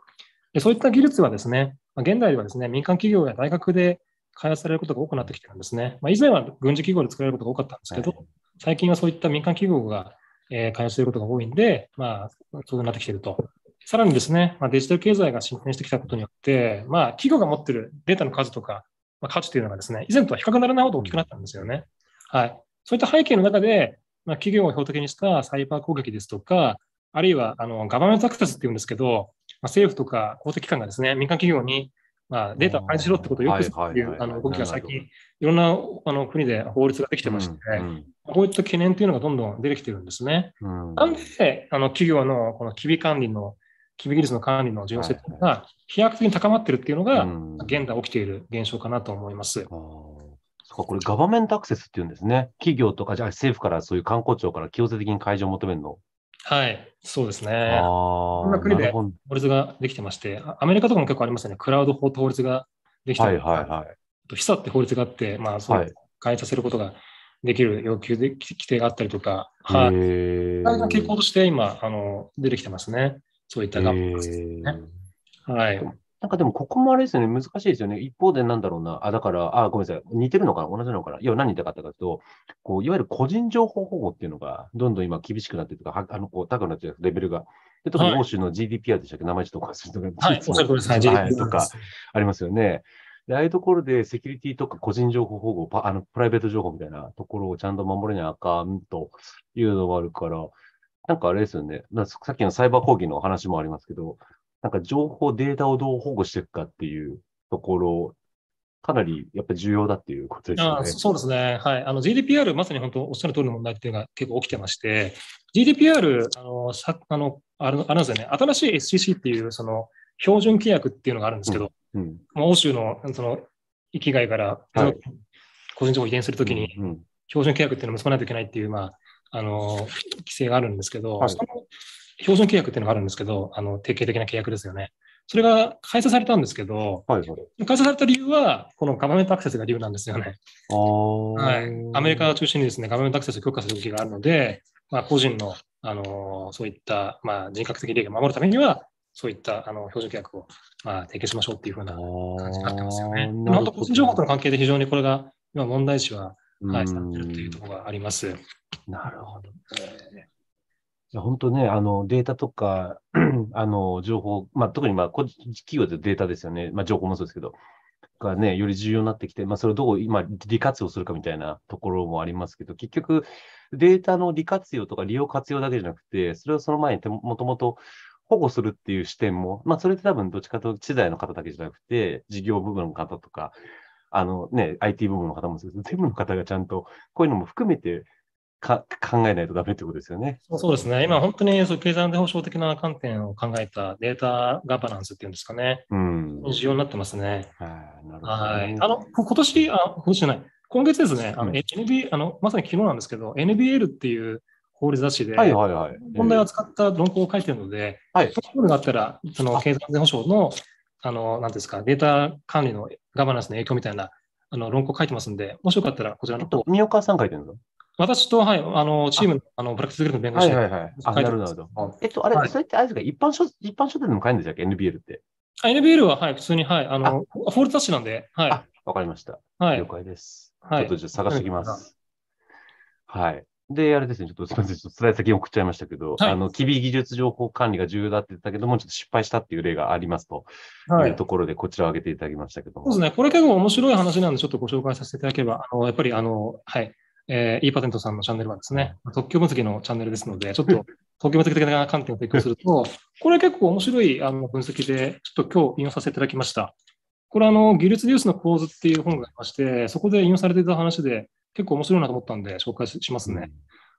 でそういった技術はですね、まあ、現代ではですね、民間企業や大学で開発されることが多くなってきてるんですね。まあ、以前は軍事企業で作られることが多かったんですけど、最近はそういった民間企業が、え開発することが多いんで、まあ、そうなってきていると。さらにですね、まあ、デジタル経済が進展してきたことによって、まあ、企業が持ってるデータの数とか、まあ、価値というのがですね、以前とは比較ならないほど大きくなったんですよね。はい。そういった背景の中で、まあ、企業を標的にしたサイバー攻撃ですとか、あるいはあのガバメントアクセスっていうんですけど、まあ、政府とか公的機関がですね、民間企業にまあ、データを管理しろってことをよくするっていうあの動きが最近、いろんなあの国で法律ができてまして、こういった懸念というのがどんどん出てきてるんですね。なんであの企業のこの機微管理の、機微技術の管理の重要性が飛躍的に高まってるっていうのが、現代起きている現象かなと思います。そうか、これガバメントアクセスっていうんですね。企業とか、じゃあ政府からそういう観光庁から強制的に解除を求めるのはい、そうですね。いろんな国で法律ができてまして、アメリカとかも結構ありますよね、クラウド法と法律ができたり、はいはい、ヒサって法律があって、まあ、そう、はい、させることができる要求で規定があったりとか、はい、傾向として今あの出てきてますね、そういったが、ね、はい。なんかでも、ここもあれですよね、難しいですよね。一方で、なんだろうな、あ、だから、あ、ごめんなさい、似てるのかな、同じなのかな。要は何言いたかったかというと、こう、いわゆる個人情報保護っていうのが、どんどん今厳しくなってるとか、はあの、こう、高くなってるレベルが。で、特に欧州の GDPR でしたっけ、はい、名前ちょっとおかしいとか、はい、そらくですね、はい、とか、ありますよね。で、ああいうところでセキュリティとか個人情報保護、あのプライベート情報みたいなところをちゃんと守れなあかんというのがあるから、なんかあれですよね。さっきのサイバー講義の話もありますけど、なんか情報、データをどう保護していくかっていうところ、かなりやっぱり重要だっていうことですねあそうですね、はい、GDPR、まさに本当、おっしゃる通りの問題っていうのが結構起きてまして、GDPR、あのさあのあれあれですよね、新しい SCC っていうその標準規約っていうのがあるんですけど、うん、うん、欧州のその域外から個人情報を移転するときに、標準規約っていうのを結ばないといけないっていう、まああの規制があるんですけど、はい、その標準契約っていうのがあるんですけど、あの、定型的な契約ですよね。それが開催されたんですけど、はいはい、開催された理由は、このガバメントアクセスが理由なんですよね。はい、アメリカを中心にですね、ガバメントアクセスを強化する動きがあるので、まあ、個人の、あのそういった、まあ、人格的利益を守るためには、そういったあの標準契約を、まあ、提携しましょうっていうふうな感じになってますよね。本当、個人情報との関係で非常にこれが今問題視は、はい、されているというところがあります。なるほど、ね。いや本当ね、あのデータとか あの情報、まあ、特にまあ企業でデータですよね、まあ、情報もそうですけど、がね、より重要になってきて、まあ、それをどう今、利活用するかみたいなところもありますけど、結局、データの利活用とか利用活用だけじゃなくて、それをその前にもともと保護するっていう視点も、まあ、それって多分、どっちかというと、知財の方だけじゃなくて、事業部分の方とか、あのね、IT 部門の方もそうです全部の方がちゃんとこういうのも含めてか考えないとダメってことですよね。そうですね。今本当にそう経済安全保障的な観点を考えたデータガバナンスっていうんですかね。うん。重要になってますね。はい。なるほど、はい。あの、今年、あ、今年じゃない。今月ですね、あの、うん、NBA、あの、まさに昨日なんですけど、NBL っていう法律雑誌で、はいはいはい。問題を扱った論考を書いてるので、はい。そういうのがあったら、その経済安全保障の、あの、なんですか、データ管理のガバナンスの影響みたいな、あの、論考書いてますんで、もしよかったらこちらのと、三岡さん書いてるん私と、はい、あの、チームの、あの、プラクティスグループの弁護士で。はいはいはい。あ、なるほど。えっと、あれ、はい、それってあれですか、一般書、一般書店でも買えるんでゃた ?NBL って。NBL は、はい、普通に、はい、あの、フォール雑誌なんで、はい。わかりました。はい。了解です。はい。ちょっとじゃ探してきます。はい。で、あれですね、ちょっとすみません、ちょっとスライド先送っちゃいましたけど、はい、あの、機微技術情報管理が重要だって言ったけども、ちょっと失敗したっていう例がありますと、はい、いうところで、こちらを挙げていただきましたけども。そうですね、これ結構面白い話なんで、ちょっとご紹介させていただければ、あのやっぱり、あの、はい、えー、e パテントさんのチャンネルはですね、特許分析のチャンネルですので、ちょっと 特許分析的な観点を提供すると、これ結構面白いあの分析で、ちょっと今日引用させていただきました。これあの、技術デュースの構図っていう本がありまして、そこで引用されていた話で、結構面白いなと思ったんで、紹介しますね。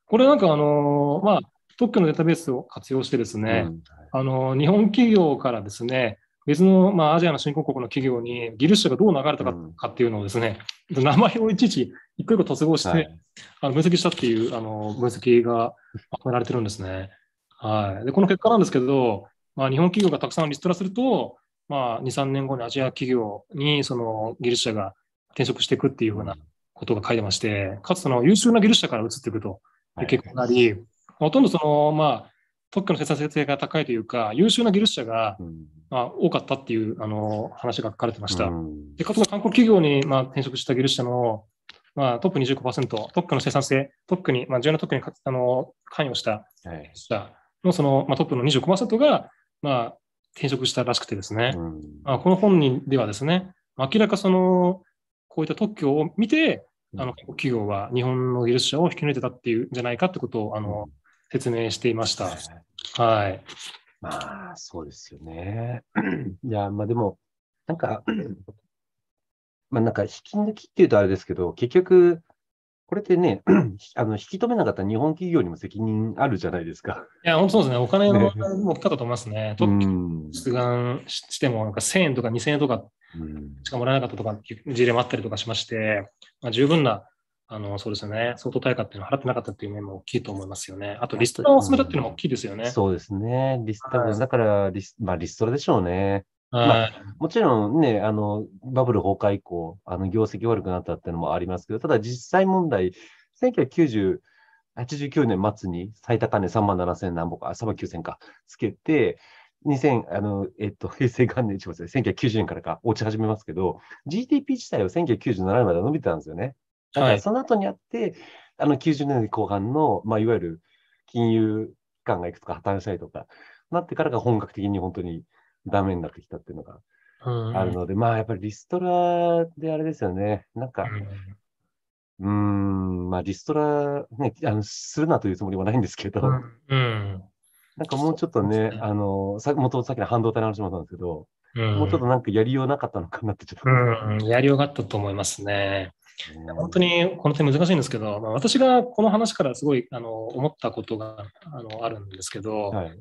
これなんかあの、まあ、特許のデータベースを活用してですね、うん、あの日本企業からですね、別の、まあ、アジアの新興国の企業にギルャがどう流れたか,、っていうのをですね、うん、名前をいちいち一個一個突合して、はい、あの分析したっていうあの分析が行われてるんですね。はい、でこの結果なんですけど、まあ、日本企業がたくさんリストラすると、まあ、2、3年後にアジア企業にその技シャが転職していくっていうふうなことが書いてまして、かつその優秀なギリシャから移っていくという結果になり、ほとんどその、まあ、特許の生産性が高いというか、優秀なギリシャがまあ、多かったっていうあの話が書かれてました。で、かつ韓国企業に、まあ、転職した技術者の、まあ、トップ25%、トップの生産性、トップに、まあ、重要なトップにあの関与した、はい、のその、まあ、トップの25%が、まあ、転職したらしくてですね、まあ、この本人ではですね、明らかその、こういった特許を見て、あの企業は日本の技術者を引き抜いてたっていうんじゃないかってことをあの説明していました。はい。まあ、そうですよね。いや、まあでも、なんか、まあなんか引き抜きっていうとあれですけど、結局、これってね、あの引き止めなかった日本企業にも責任あるじゃないですか。いや、本当そうですね。お金の大かったと思いますね。ね、う出願しても、なんか1000円とか2000円とかしかもらえなかったとかっていう事例もあったりとかしまして、まあ、十分なあの、そうですね。相当対価っていうのを払ってなかったっていう面も大きいと思いますよね。あと、リストラを進めたっていうのも大きいですよね。そうですね。リストラ、だからリス、まあ、リストラでしょうね。まあ、もちろんね、あの、バブル崩壊以降、あの、業績悪くなったっていうのもありますけど、ただ実際問題、1 9 9 89年末に最高値3万7000何本か、3万9000か、つけて、2000、あの、えっと、平成元年、ちょっと1990年からか落ち始めますけど、GDP 自体は1997年まで伸びてたんですよね。だからその後にあって、はい、あの90年代後半の、まあ、いわゆる金融機関がいくつか破綻したりとか、なってからが本格的に本当にダメになってきたっていうのがあるので、うん、まあやっぱりリストラであれですよね。なんか、うん、んまあリストラ、ね、あのするなというつもりはないんですけど、うん、うん、なんかもうちょっとね、ねあの、さもともとさっきの半導体の話もそうなんですけど、うん、もうちょっとなんかやりようなかったのかなってちょっと、うん、やりようがあったと思いますね。本当にこの点難しいんですけど、まあ、私がこの話からすごいあの思ったことがあのあるんですけど、はい、や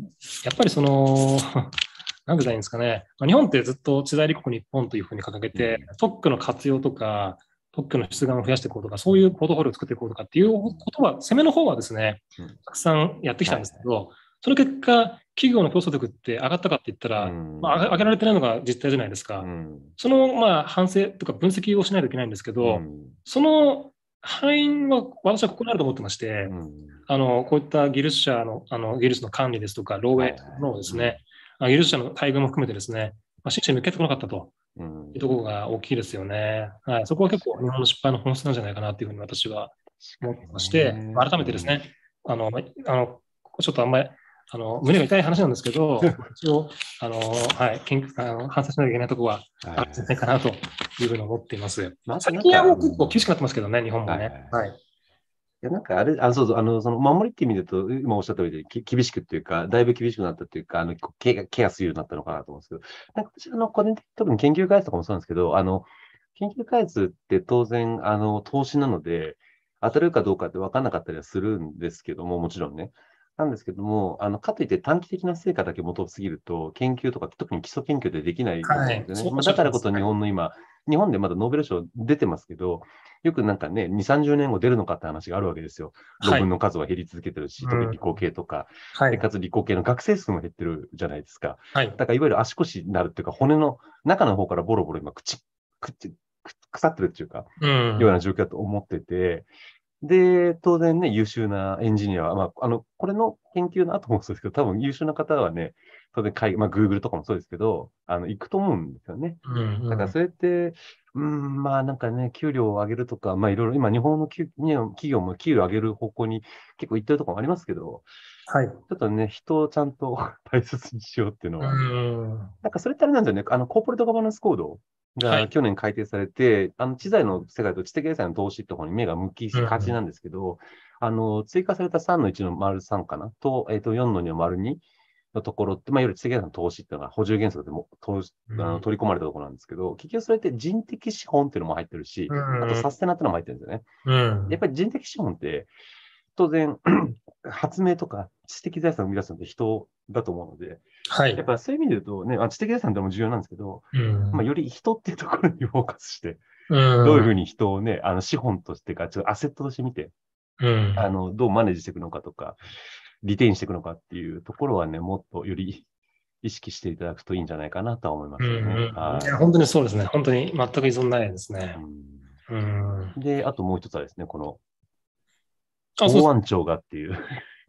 っぱりその、なんでないんですかね、まあ、日本ってずっと知財立国日本というふうに掲げて、うん、特区の活用とか、特許の出願を増やしていこうとか、そういうポートフォリオを作っていこうとかっていうことは、攻めの方はですね、たくさんやってきたんですけど、はいその結果、企業の競争力って上がったかって言ったら、うん、まあ、上げられてないのが実態じゃないですか。うん、その、まあ、反省とか分析をしないといけないんですけど、うん、その範囲は私はここにあると思ってまして、あのこういった技術者のあの技術の管理ですとか、漏洩のですね、はい、技術者の待遇も含めてですね、まあ、真摯に向けてこなかったと。いうところが大きいですよね、はい、そこは結構日本の失敗の本質なんじゃないかなというふうに私は思ってまして、改めてですね、あのあのちょっとあんまりあの胸が痛い話なんですけど、一応、あのはい、研究あの反省しなきゃいけないところはあるんじゃないかなというふうに思っています。最近はもう結構厳しくなってますけどね、日本もね。はい、いやなんかあれ、あそうそう、あの、その、守りって意味でと、今おっしゃったように、厳しくっていうか、だいぶ厳しくなったっていうか、あの、ケア、ケアするようになったのかなと思うんですけど、私、あの、個人的に特に研究開発とかもそうなんですけど、あの、研究開発って当然、あの、投資なので、当たるかどうかって分かんなかったりはするんですけども、もちろんね。なんですけども、あのかといって短期的な成果だけ求すぎると、研究とか、特に基礎研究でできないわけですよね。はい、まあ、だからこそ日本の今、日本でまだノーベル賞出てますけど、よくなんかね、2、30年後出るのかって話があるわけですよ。論文の数は減り続けてるし、はい、特に理工系とか、はい、かつ理工系の学生数も減ってるじゃないですか。はい、だからいわゆる足腰になるっていうか、骨の中の方からボロボロ今、口、口、腐ってるっていうか、うん、ような状況だと思ってて、で、当然ね、優秀なエンジニアは、まあ、あの、これの研究の後もそうですけど、多分優秀な方はね、当然海、まあ、Google とかもそうですけど、あの、行くと思うんですよね。うんうん、だから、それって、うん、まあ、なんかね、給料を上げるとか、まあ、いろいろ、今、日本の企業も給料を上げる方向に結構行ってるところもありますけど、はい。ちょっとね、人をちゃんと 大切にしようっていうのは、うん、なんかそれってあれなんですよね、あの、コーポレートガバナンスコードが、去年改定されて、あの知財の世界と知的財産の投資って方に目が向きがちなんですけど、うんうん、あの追加された3の1の丸3かなと、えっ、ー、と4の2の丸2のところって、まあ、いわゆる知的財産の投資っていうのが補充原則でも投資、うん、あの取り込まれたところなんですけど、結局それって人的資本っていうのも入ってるし、うんうん、あとサステナっていうのも入ってるんですよね。うん、やっぱり人的資本って、当然 発明とか知的財産を生み出すのって人だと思うので、はい、やっぱそういう意味で言うと、ね、あ知的財産でも重要なんですけど、うん、まあ、より人っていうところにフォーカスして、うん、どういうふうに人をね、あの資本としてか、ちょっとアセットとして見て、うん、あのどうマネージしていくのかとか、リテインしていくのかっていうところはね、もっとより意識していただくといいんじゃないかなとは思いますよね。うんう本当にそうですね。本当に全く依存ないですね。うん、で、あともう一つはですね、この、公安庁がっていう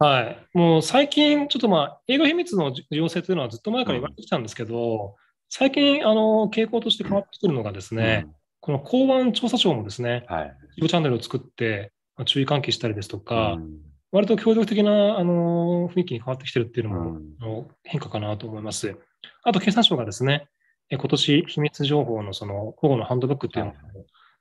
はい、もう最近、ちょっとまあ映画秘密の重要性というのはずっと前から言われてきたんですけど、うん、最近あの、傾向として変わってきてるのが、ですね、うん、この公安調査庁もですね、はい、チャンネルを作って、ま注意喚起したりですとか、うん、割と協力的なあの雰囲気に変わってきてるっていうのも、あの変化かなと思います。あと経産省がですね、今年秘密情報のその保護のハンドブックっていうのを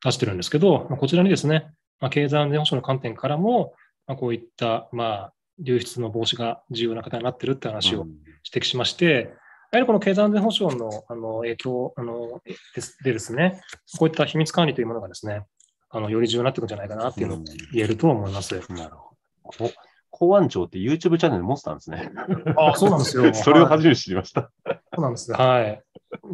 出してるんですけど、はい、こちらにですね、まあ、経済安全保障の観点からも、まあ、こういった、まあ、流出の防止が重要な方になってるって話を指摘しまして、やはりこの経済安全保障のあの影響あのでですね、こういった秘密管理というものがですね、あのより重要になっていくんじゃないかなっていうのを言えると思います。うん、なるほど。公安庁って YouTube チャンネル持ってたんですね。ああ、そうなんですよ。それを初めて知りました。はい、そうなんです。はい。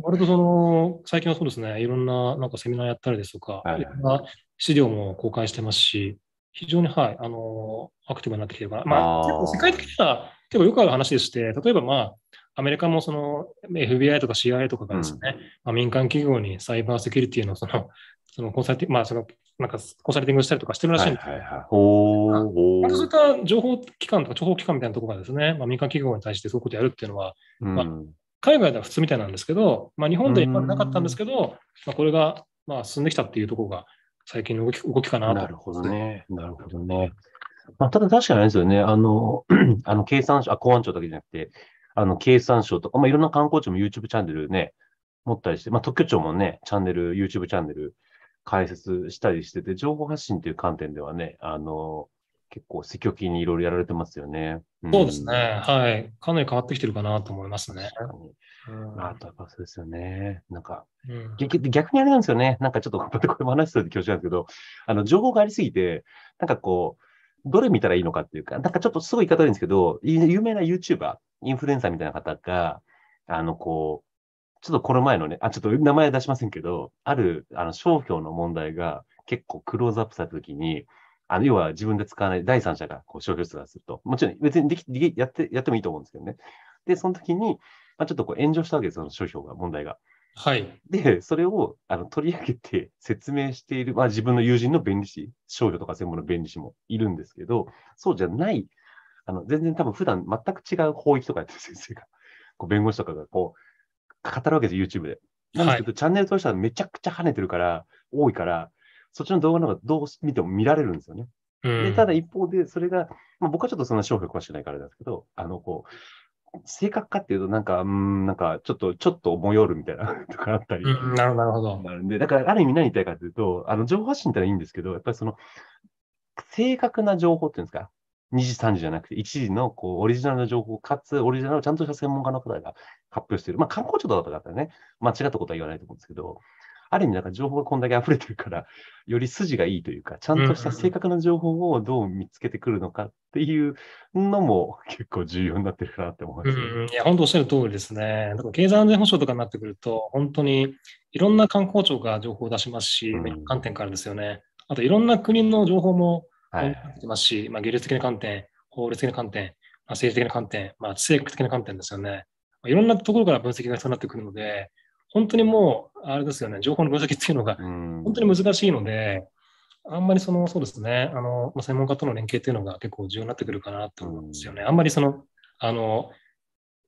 割とその、最近はそうですね、いろんななんかセミナーやったりですとか、はい、いろんな資料も公開してますし、非常に、はい、あのアクティブになってきてるかな。まあ、あ世界的には結構よくある話でして、例えば、まあ、アメリカもその FBI とか CIA とかがですね、うん、まあ、民間企業にサイバーセキュリティのその、そのコンサルティング、まあ、その、なんかコンサルティングしたりとかしてるらしいんですよ。はいはいはい、そういった情報機関とか情報機関みたいなところがですね、まあ、民間企業に対してそういうことやるっていうのは、うん、まあ、海外では普通みたいなんですけど、まあ、日本では今まなかったんですけど、まあ、これがまあ進んできたっていうところが最近の動き動きかなと、なるほどね。なるほどね。まあ、ただ確かにあれですよね。あの、あの経産省、あ、公安庁だけじゃなくて、あの、経産省とか、まあ、いろんな観光地も YouTube チャンネルね、持ったりして、まあ、特許庁もね、チャンネル、YouTube チャンネル開設したりしてて、情報発信という観点ではね、あの、結構積極的にいろいろやられてますよね、うん、そうですね。はい。かなり変わってきてるかなと思いますね。確かに。あとやっぱそうですよね。なんか、うん、逆逆にあれなんですよね。なんかちょっと、これも話してる持ちなんですけど、あの、情報がありすぎて、なんかこう、どれ見たらいいのかっていうか、なんかちょっとすごい言い方悪いんですけど、有名な YouTuber、インフルエンサーみたいな方が、あの、こう、ちょっとこの前のね、あ、ちょっと名前出しませんけど、ある、あの、商標の問題が結構クローズアップされたときに、あの、要は自分で使わない第三者がこう商標出願すると。もちろん別にでき、でやって、やってもいいと思うんですけどね。で、その時に、まあ、ちょっとこう炎上したわけです、その商標が、問題が。はい。で、それをあの取り上げて説明している、まあ自分の友人の弁理士、商標とか専門の弁理士もいるんですけど、そうじゃない、あの、全然多分普段全く違う法域とかやってる先生が、こう弁護士とかがこう、語るわけです、YouTube で。なんですけど、はい、チャンネル登したらめちゃくちゃ跳ねてるから、多いから、そっちの動画の方がどう見ても見られるんですよね。でただ一方で、それが、まあ、僕はちょっとそんな商品詳しくないからですけど、あの、こう、正確かっていうと、なんか、うん、なんか、ちょっと、ちょっと思よるみたいな とかあったり。なるほど。なるんで、だから、ある意味何言いたいかというと、あの、情報発信ってのはいいんですけど、やっぱりその、正確な情報っていうんですか、2時、3時じゃなくて、1時のこうオリジナルの情報、かつ、オリジナルをちゃんとした専門家の方が発表している。まあ、観光庁だったらね、間違ったことは言わないと思うんですけど、ある意味なんか情報がこんだけ溢れてるから、より筋がいいというか、ちゃんとした正確な情報をどう見つけてくるのかっていうのも結構重要になってるかなって思います、ねうんうん、いや、本当おっしゃる通りですね。だから経済安全保障とかになってくると、本当にいろんな観光庁が情報を出しますし、うん、観点からですよね。あといろんな国の情報も出てますし、はい、まあ、技術的な観点、法律的な観点、まあ、政治的な観点、まあ、政策的な観点ですよね。いろんなところから分析が必要になってくるので、本当にもう、あれですよね、情報の分析っていうのが本当に難しいので、うん、あんまりその、そうですね、あの、専門家との連携っていうのが結構重要になってくるかなと思うんですよね。うん、あんまりその、あの、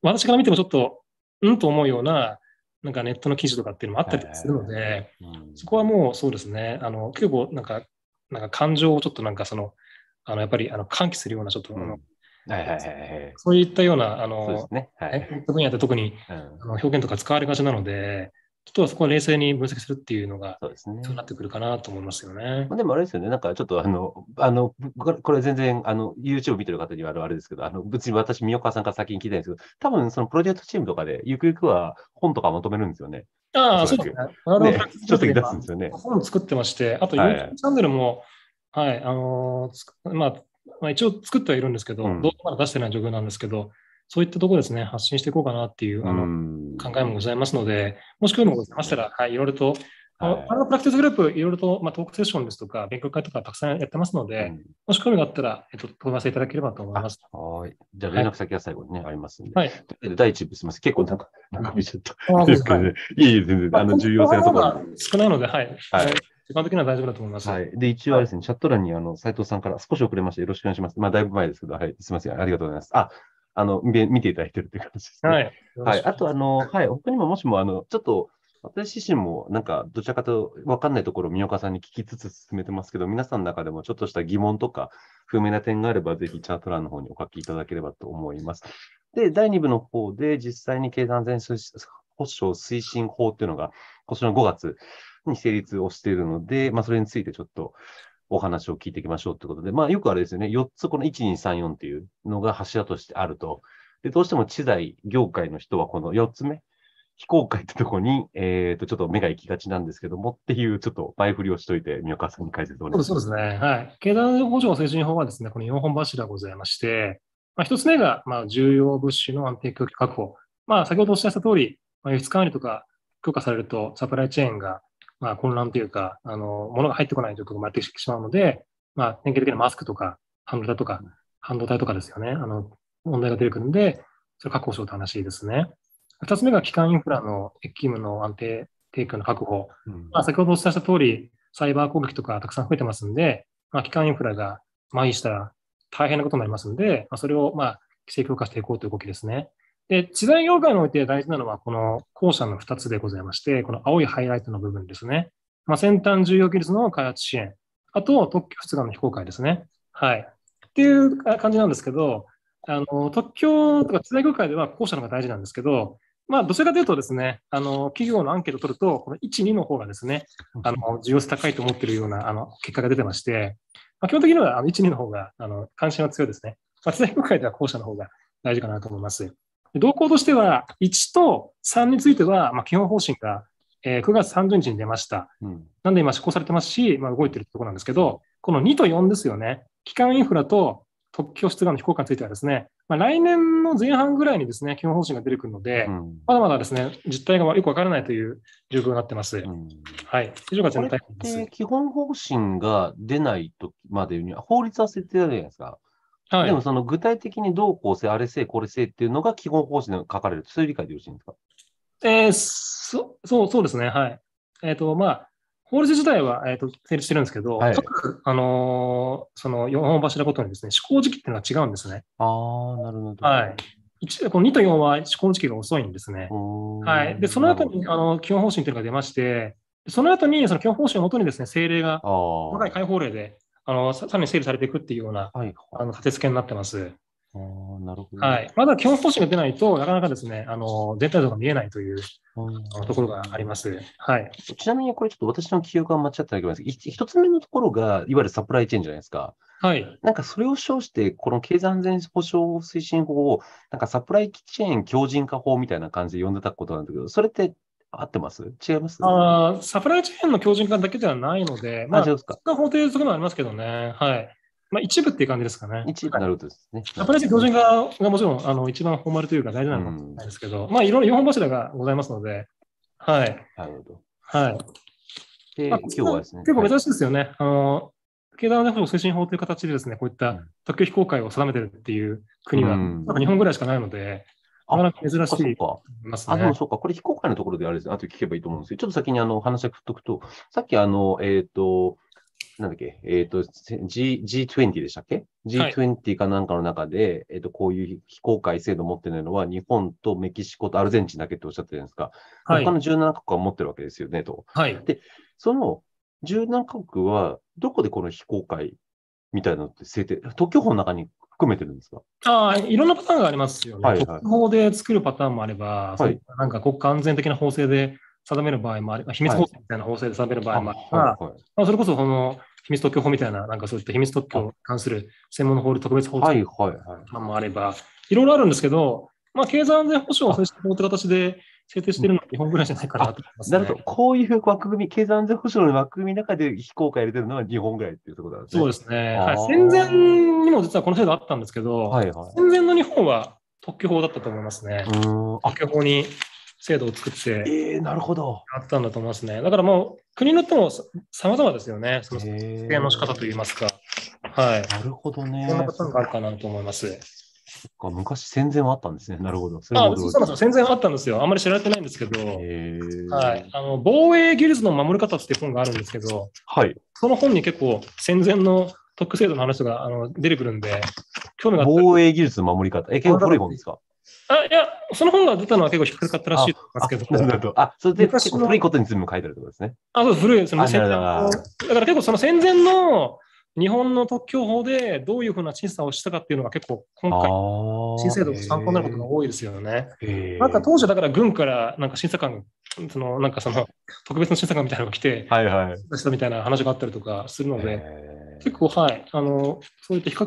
私から見てもちょっと、うんと思うような、なんかネットの記事とかっていうのもあったりするので、そこはもうそうですね、あの、結構なんか、なんか感情をちょっとなんかその、あの、やっぱりあの喚起するようなちょっと、はいはいはい、そういったような、あの、ねはい、分野っ特に、うん、あの表現とか使われがちなので、ちょっとはそこは冷静に分析するっていうのが、そうですね。そうなってくるかなと思いますよね。まあ、でもあれですよね、なんかちょっとあの、あの、これ全然、あの、YouTube 見てる方にはあれですけど、あの、別に私、宮川さんから先に聞いたんですけど、多分そのプロジェクトチームとかで、ゆくゆくは本とかまとめるんですよね。ああ、そうですね。ねちょっと出すんですよね。本作ってまして、あと YouTube チャンネルも、はい、はい、あのー、まあ、まあ、一応作ってはいるんですけど、うん、まだ出してない状況なんですけど、そういったところですね、発信していこうかなっていうあの、考えもございますので、もし興味ございましたら、はい、いろいろと、はい、あのプラクティスグループ、いろいろと、まあ、トークセッションですとか、勉強会とかたくさんやってますので、うん、もし興味があったら、えっと、問い合わせいただければと思います。はい。じゃあ、連絡先は最後にね、はい、ありますんで。はい。第一部、すみません。結構なんか、長ん見ちゃった。ですね。いい全然、あの、重要性のところ。少ないので、はい。はい。時間的には大丈夫だと思います。はい。で、一応あれですね、チャット欄にあの、斉藤さんから少し遅れまして、よろしくお願いします。まあ、だいぶ前ですけど、はい。すみません。ありがとうございます。あ、あの、見ていただいてるという感じですね。はい。はい。あと、あの、はい。他にももしも、あの、ちょっと、私自身もなんかどちらかと分かんないところを三岡さんに聞きつつ進めてますけど、皆さんの中でもちょっとした疑問とか不明な点があれば、ぜひチャート欄の方にお書きいただければと思います。で、第2部の方で実際に経済安全保障推進法っていうのが今年の5月に成立をしているので、まあ、それについてちょっとお話を聞いていきましょうということで、まあ、よくあれですよね、4つこの1234っていうのが柱としてあると。で、どうしても知財業界の人はこの4つ目、非公開ってとこに、えっ、ー、と、ちょっと目が行きがちなんですけどもっていう、ちょっと前振りをしといて、宮川さんに解説をお願いします。そうですね。はい。経団補助の治神法はですね、この4本柱がございまして、まあ、1つ目が、まあ、重要物資の安定供給確保。まあ、先ほどおっしゃった通り、まあ、輸出管理とか強化されると、サプライチェーンがまあ、混乱というか、あの、物が入ってこないとこともやってしまうので、まあ、典型的なマスクとか、半導体とか、半導体とかですよね。あの、問題が出てくるんで、それ確保しようという話ですね。二つ目が基幹インフラの駅務の安定、提供の確保。うん、まあ、先ほどお伝えした通り、サイバー攻撃とかたくさん増えてますんで、まあ、基幹インフラが麻痺したら大変なことになりますんで、まあ、それを、まあ、規制強化していこうという動きですね。で、知財業界において大事なのは、この後者の2つでございまして、この青いハイライトの部分ですね。まあ、先端重要技術の開発支援。あと、特許出願の非公開ですね。はい。っていう感じなんですけど、あの特許とか知財業界では後者の方が大事なんですけど、まあ、どちらかというとですね、あの企業のアンケートを取ると、この1、2の方がですね、あの重要性高いと思っているようなあの結果が出てまして、まあ、基本的にはあの1、2の方があの関心は強いですね。まあ、知財業界では後者の方が大事かなと思います。動向としては、1と3については、まあ、基本方針が、えー、9月30日に出ました。うん、なんで今施行されてますし、まあ、動いてるところなんですけど、この2と4ですよね。基幹インフラと特許出願の非公開についてはですね、まあ、来年の前半ぐらいにですね、基本方針が出てくるので、うん、まだまだですね、実態がよくわからないという状況になってます。うん、はい。以上が全体です。基本方針が出ないとまでに、は、法律は設定じゃないですか。はい、でもその具体的にどうこうせ、あれせこれせっていうのが基本方針で書かれる、そういう理解でよろしいんですかえー、そそうそうですね、はい。えっ、ー、と、まあ、法律自体は、えーと、成立してるんですけど、はい、各、あのー、その4本柱ごとにですね、施行時期っていうのは違うんですね。ああ、なるほど。はい。この2と4は施行時期が遅いんですね。はい。で、その後に、あの、基本方針というのが出まして、その後に、その基本方針をもとにですね、政令が、細かい解放令であのさらに整理されていくっていうような、はい、あの立て付けになってます。あなるほど、はい。まだ基本方針が出ないとなかなかですね、あの全体像が見えないといううん、ところがあります。はい、ちなみにこれちょっと私の記憶が間違ってたけまど、一つ目のところが、いわゆるサプライチェーンじゃないですか。はい。なんかそれを称して、この経済安全保障推進法を、なんかサプライチェーン強靭化法みたいな感じで呼んでたことなんだけど、それって合ってます違いますあサプライチェーンの強靭化だけではないので、まあ、そか。法定とこもありますけどね。はい。まあ、一部っていう感じですかね。一部なるほどですね。サプライチェーン強靭化がもちろんあの一番本丸というか大事なのもなんですけど、まあ、いろいろ4本柱がございますので、はい。なるほど。はい。で、まあ、今日はですね。結構珍しいですよね。はい、あの経団連法推進法という形でですね、こういった特許非公開を定めてるっていう国は、うん、日本ぐらいしかないので、なかなか珍しい。あ、でもそうか、これ非公開のところであれですあと聞けばいいと思うんですけど、ちょっと先にあの話を振っとくと、さっきあの、えっ、ー、と、なんだっけ、えっ、ー、と、G、G20 でしたっけ ?G20 かなんかの中で、はい、えっ、ー、と、こういう非公開制度を持ってないのは、日本とメキシコとアルゼンチンだけっておっしゃってるじゃないですか。はい、他の17カ国は持ってるわけですよね、と。はい。で、その17カ国は、どこでこの非公開みたいなのって制定、特許法の中に含めてるんですかあいろんなパターンがありますよね。はいはい、国法で作るパターンもあれば、はい、なんか国家安全的な法制で定める場合もあれば、秘密法制みたいな法制で定める場合もあれば、はいまあ、それこそこの秘密特許法みたいな、なんかそういった秘密特許に関する専門の法律、特別法制もあれば、いろいろあるんですけど、まあ、経済安全保障を推進法って形で、制定してるのは日本ぐらいじゃないかなと思います、ね、なるほど、こういう枠組み、経済安全保障の枠組みの中で非公開入れてるのは日本ぐらいっていうところなんですね。そうですね、はい、戦前にも実はこの制度あったんですけど、はいはい、戦前の日本は特許法だったと思いますね。特許法に制度を作って、えー、なるほど。あったんだと思いますね。だからもう、国によってもさまざまですよね、その制定の仕方といいますか。はい。なるほどね。そんなパターンがあるかなと思います。昔戦前はあったんですね。なるほど。そあそうなんですよ。戦前はあったんですよ。あんまり知られてないんですけど、はい、あの防衛技術の守り方っていう本があるんですけど、はい、その本に結構戦前の特制度の話があの出てくるんで、興味が防衛技術の守り方。え、結構古い本ですかあいや、その本が出たのは結構低かったらしいですけど。あ、なるほど。あ、それで結構古いことに全部書いてあるってことですね。あ、そう、古いですね。だから結構その戦前の日本の特許法でどういうふうな審査をしたかっていうのが結構今回、新制度の参考になることが多いですよね。なんか当時だから軍からなんか審査官、そのなんかその特別の審査官みたいなのが来て、はいはい、出したみたいな話があったりとかするので、結構はい、あのそういった比較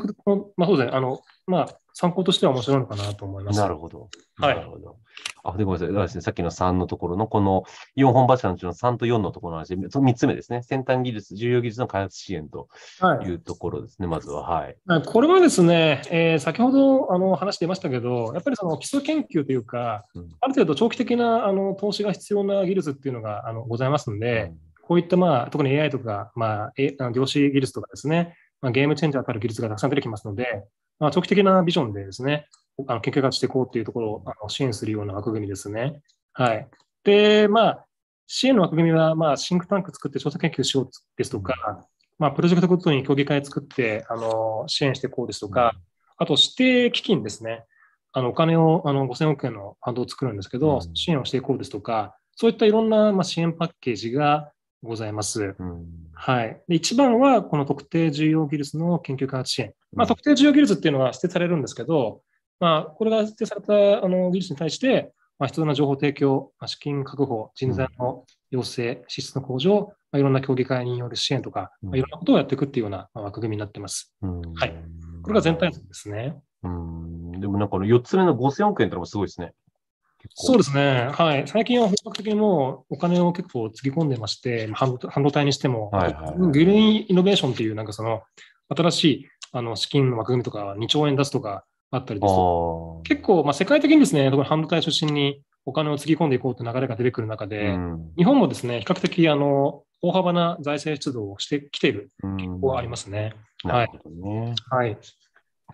まあそうですね、あのまあ参考としては面白いのかなと思います。なるほど。はい。なるほど。あ、で、ごめんなさい。でさっきの3のところの、この4本柱のうちの3と4のところの話、3つ目ですね。先端技術、重要技術の開発支援というところですね、はい、まずは。はい。これはですね、えー、先ほどあの話出ましたけど、やっぱりその基礎研究というか、うん、ある程度長期的なあの投資が必要な技術っていうのがあのございますので、うんこういった、まあ、特に AI とか、まあ、量子技術とかですね、まあ、ゲームチェンジャーたる技術がたくさん出てきますので、まあ、長期的なビジョンでですね、あの研究開発していこうというところをあの支援するような枠組みですね。はい。で、まあ、支援の枠組みは、まあ、シンクタンク作って調査研究しようですとか、まあ、プロジェクトごとに協議会作って、あの、支援していこうですとか、あと、指定基金ですね。あの、お金を、あの、5000億円のファンドを作るんですけど、支援をしていこうですとか、そういったいろんな、まあ、支援パッケージがございます。はい。で、一番は、この特定重要技術の研究開発支援。まあ、特定重要技術っていうのは指定されるんですけど、まあ、これが指定されたあの技術に対して、まあ、必要な情報提供、資金確保、人材の養成、支出の向上、まあ、いろんな協議会による支援とか、まあ、いろんなことをやっていくっていうような枠組みになってます。はい、これが全体像ですね。うんでもなんか4つ目の5000億円ってのもすごいですね。そうですね、はい、最近は本格的にもうお金を結構つぎ込んでまして、半導体にしても、はいはいはい、グリーンイノベーションっていう、なんかその新しいあの資金の枠組みとか2兆円出すとかあったりですと結構、まあ、世界的にですね特に半導体中心にお金をつぎ込んでいこうという流れが出てくる中で、うん、日本もですね比較的あの大幅な財政出動をしてきている傾向はありますね。うん、ほどね、はい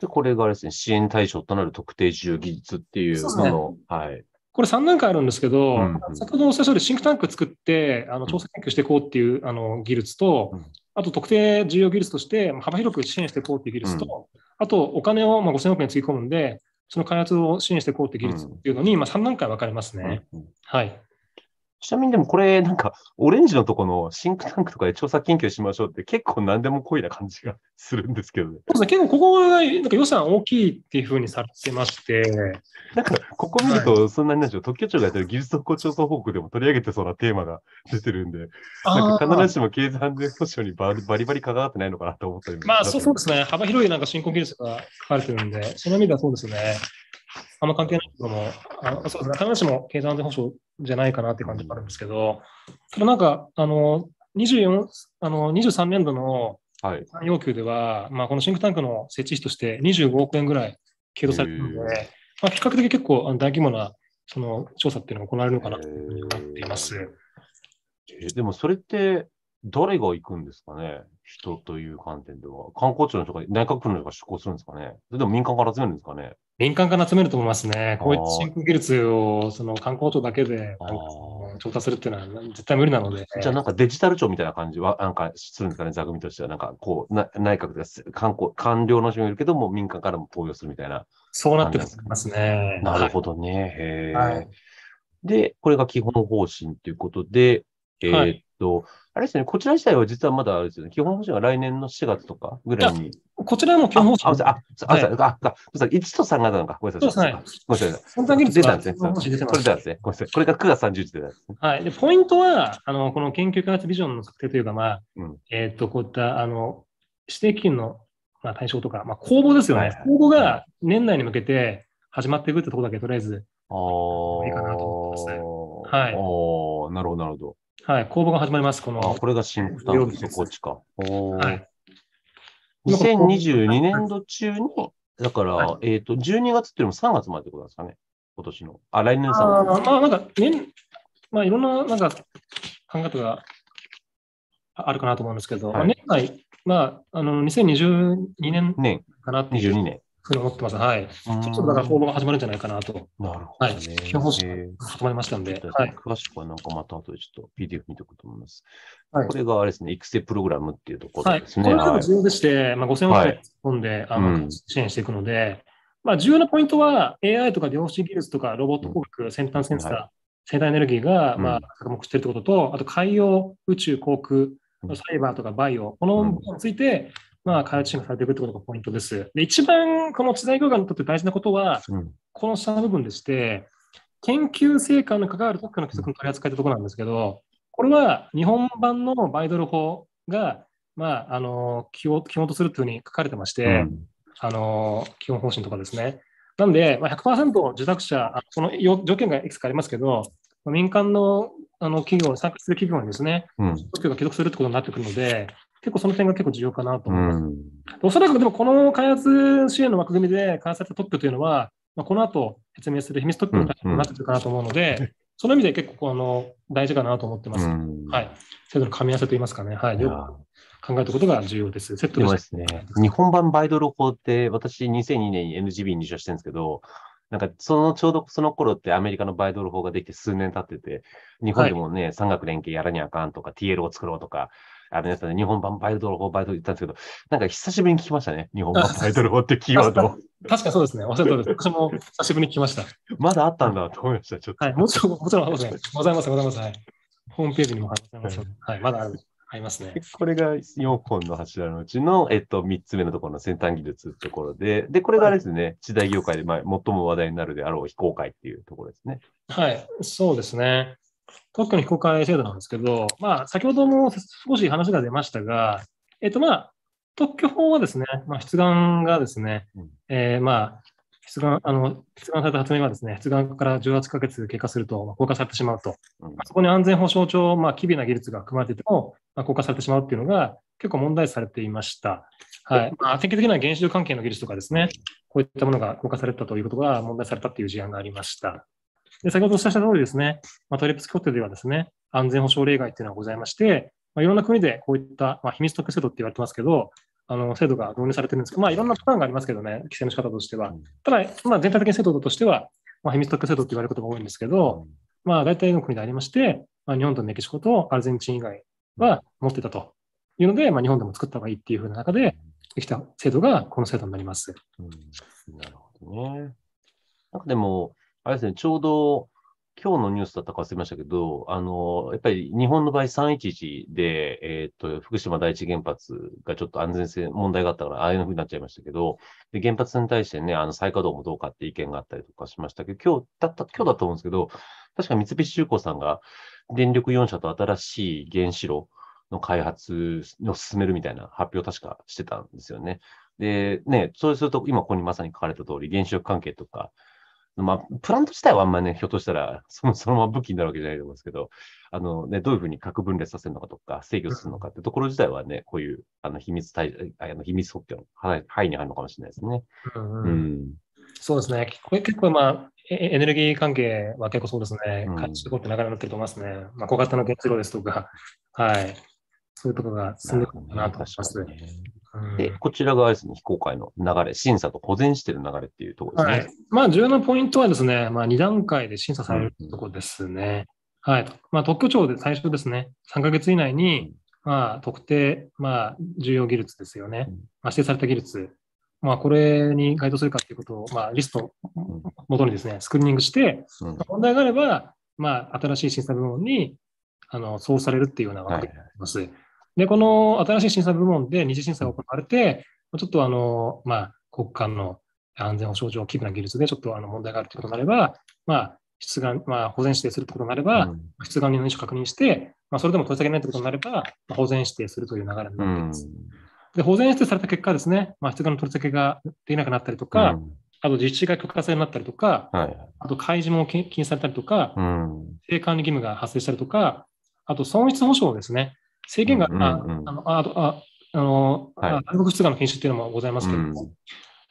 で、これがですね、支援対象となる特定需要技術っていう、もの、はい。これ3段階あるんですけど、うんうん、先ほどお伝えしたようにシンクタンク作って、あの調査研究していこうっていうあの技術と、うん、あと特定重要技術として幅広く支援していこうという技術と、うん、あとお金をまあ5000億円つぎ込むんで、その開発を支援していこうという技術っていうのに、まあ3段階分かれますね。はい。ちなみにでもこれ、なんか、オレンジのとこのシンクタンクとかで調査研究しましょうって結構何でもいな感じがするんですけどね。そうですね。結構ここがなんか予算大きいっていうふうにされてまして。なんか、ここ見ると、そんなになんでしょう、特許庁がやってる技術特攻調査報告でも取り上げてそうなテーマが出てるんで、なんか必ずしも経済安全保障にバリバリ関わってないのかなと思ったりまあそうですね。幅広いなんか新興技術が書かれてるんで、その意味ではそうですね。あんま関係ないとこも、あそうですね、必ずしも経済安全保障じゃないかなって感じもあるんですけど、ただなんか、あの、24あの23年度の要求では、はい、まあ、このシンクタンクの設置費として25億円ぐらい計上されているので、まあ、比較的結構大規模なその調査っていうのが行われるのかなと思っています。でもそれって誰が行くんですかね人という観点では。観光庁の人が、内閣府の人が出向するんですかねそれでも民間から集めるんですかね民間から集めると思いますね。こういった真空技術をその観光庁だけで調達するっていうのは絶対無理なので。じゃあなんかデジタル庁みたいな感じは、なんかするんですかね、座組としては。なんかこう、な内閣で観光、官僚の人もいるけども、民間からも投与するみたいな。そうなってますね。なるほどね。はい、へはい、で、これが基本方針ということで、えー、っと、あれですね、こちら自体は実はまだあですよね、基本方針は来年の4月とかぐらいに。こちらも基本方針。あ、あ、あ、はい、あ、あ、あ、1と3がなのか。ごめんなさい。そうですね。ごめんなさい。そのだ出たんですね。これ出たんですね。ごめんなさい。これが9月30日でですね。はい。で、ポイントは、あの、この研究開発ビジョンの策定というか、まあ、うん、えっ、ー、と、こういった、あの、指定基金の、まあ、対象とか、まあ、公募ですよね。はいはい、公募が年内に向けて始まっていくってところだけ、とりあえず、ああ。いいかなと思ってますね。はい。ああ、なるほど、なるほど。はい、公募が始まります、この。あ、これが新負担不足落か。おはい、2022年度中に、だから、はい、えっ、ー、と、12月っていうのも3月までってことですかね、今年の。あ、来年3月。あまあ、なんか、年、まあ、いろんな、なんか、考え方があるかなと思うんですけど、はい、まあ、年内、まあ、あの、2022年かなっ22年。思ってます。はい。ちょっとだから、報道が始まるんじゃないかなと。なるほど、ね。基本方針が固まりましたんで。はい、詳しくはなんかまた後でちょっと PDF 見ておくと思います。はい、これがあれですね、育成プログラムっていうところですね。はい。これが重要でして、まあ、5000億円込んで、あの支援していくので、まあ、重要なポイントは AI とか量子技術とかロボット工学、先端センサー、生端エネルギーが、まあ、着目しているということと、あと海洋、宇宙、航空、サイバーとかバイオ、この部分について、まあ、開発チームされていくということがポイントです。で、一番この知財空間にとって大事なことは、うん、この下の部分でして、研究成果の関わる特許の規則の取り扱いというところなんですけど、これは日本版のバイドル法が、まあ、あの基本基本とするというふうに書かれてまして、うん、あの基本方針とかですね。なんで、まあ100、受託者、その条件がいくつかありますけど、民間のあの企業に参加する企業にですね、特許が帰属するということになってくるので、結構その点が結構重要かなと思います。うん、おそらくでもこの開発支援の枠組みで開発された特許というのは、まあ、この後説明する秘密特許になってくるかなと思うので、うんうん、その意味で結構あの大事かなと思ってます。うん、はい。制度の噛み合わせといいますかね。はい。よく考えることが重要です。セットですね。日本版バイドル法って、私2002年に NGB に入社してるんですけど、なんか、その、ちょうどその頃ってアメリカのバイドル法ができて数年経ってて、日本でもね、産、はい、学連携やらにゃあかんとか、TL を作ろうとか、あのやつね、日本版バイドロ法、バイド言ったんですけど、なんか久しぶりに聞きましたね。日本版バイドローってキーワード。確かそうですね。忘れてる。私も久しぶりに聞きました。まだあったんだと思いました。ちょっと。はい。もちろん、もちろん、ございます。ございます。ございます。はい。ホームページにも貼ってます。はい。まだある。ありますね。これが4本の柱のうちの、えっと、3つ目のところの先端技術っところで、で、これがあれですね、時代業界で、まあ、最も話題になるであろう非公開っていうところですね。はい、そうですね。特に非公開制度なんですけど、まあ、先ほども少し話が出ましたが、えっとまあ、特許法はですね、まあ、出願がですね、うん、えまあ、出願あの出願された発明はですね、出願から18ヶ月経過すると公開されてしまうと、うん、そこに安全保障上、まあ、機微な技術が含まれてても、まあ、公開されてしまうっていうのが結構問題視されていました。はい。まあ、典型的な原子力関係の技術とかですね、こういったものが公開されたということが問題されたっていう事案がありました。で、先ほどお伝えした通りですね、まあ、トリプス協定ではですね、安全保障例外っていうのがございまして、まあ、いろんな国でこういった、まあ、秘密特許制度って言われてますけど、あの制度が導入されてるんですけど、まあ、いろんなパターンがありますけどね、規制の仕方としては。ただ、まあ、全体的に制度としては、まあ、秘密特許制度って言われることが多いんですけど、まあ、大体の国でありまして、まあ、日本とメキシコとアルゼンチン以外は持ってたというので、まあ、日本でも作った方がいいっていうふうな中でできた制度がこの制度になります。うん、なるほどね。なんかでも、あれですね、ちょうど今日のニュースだったか忘れましたけど、あの、やっぱり日本の場合311で、えっ、ー、と、福島第一原発がちょっと安全性問題があったから、ああいうふうになっちゃいましたけど、で原発に対してね、あの、再稼働もどうかって意見があったりとかしましたけど、今日だった、今日だと思うんですけど、確か三菱重工さんが電力4社と新しい原子炉の開発を進めるみたいな発表を確かしてたんですよね。で、ね、そうすると、今ここにまさに書かれた通り、原子力関係とか、まあ、プラント自体はあんまりね、ひょっとしたら、そのそのまま武器になるわけじゃないと思うんですけど、あのね、どういうふうに核分裂させるのかとか、制御するのかってところ自体はね、こういうあの秘密対、あの秘密特許の範囲にあるのかもしれないですね。うん、うんうんそうですね。これ結構、まあ、エネルギー関係は結構そうですね。感じてこって長くなってると思いますね。うん、まあ、小型の結露ですとか、はい。そういうところが進んでくるかなと思います。ね、で、こちらがですね、非公開の流れ、審査と保全している流れっていうところですね。はい、まあ、重要なポイントはですね、まあ、2段階で審査されるところですね。はい。まあ、特許庁で最初ですね、3ヶ月以内に、まあ、特定、まあ、重要技術ですよね。まあ、指定された技術。まあ、これに該当するかということを、まあ、リストを元にですね、スクリーニングして、問題があれば、まあ、新しい審査部門に、あの、うされるっていうようなわけになります。はいで、この新しい審査部門で二次審査が行われて、ちょっとあの、まあ、国家の安全保障上、危惧な技術でちょっとあの問題があるということになれば、まあ、出願、まあ、保全指定するということになれば、うん、出願人の意思を確認して、まあ、それでも取り下げないということになれば、まあ、保全指定するという流れになっています。うん、で、保全指定された結果ですね、まあ、出願の取り下げができなくなったりとか、うん、あと自治が許可制になったりとか、はい、あと開示も禁止されたりとか、うん、管理義務が発生したりとか、あと損失保障ですね。制限が、うんうんうん、あのあああの、はい、外国出願の研修っていうのもございますけれども、うん、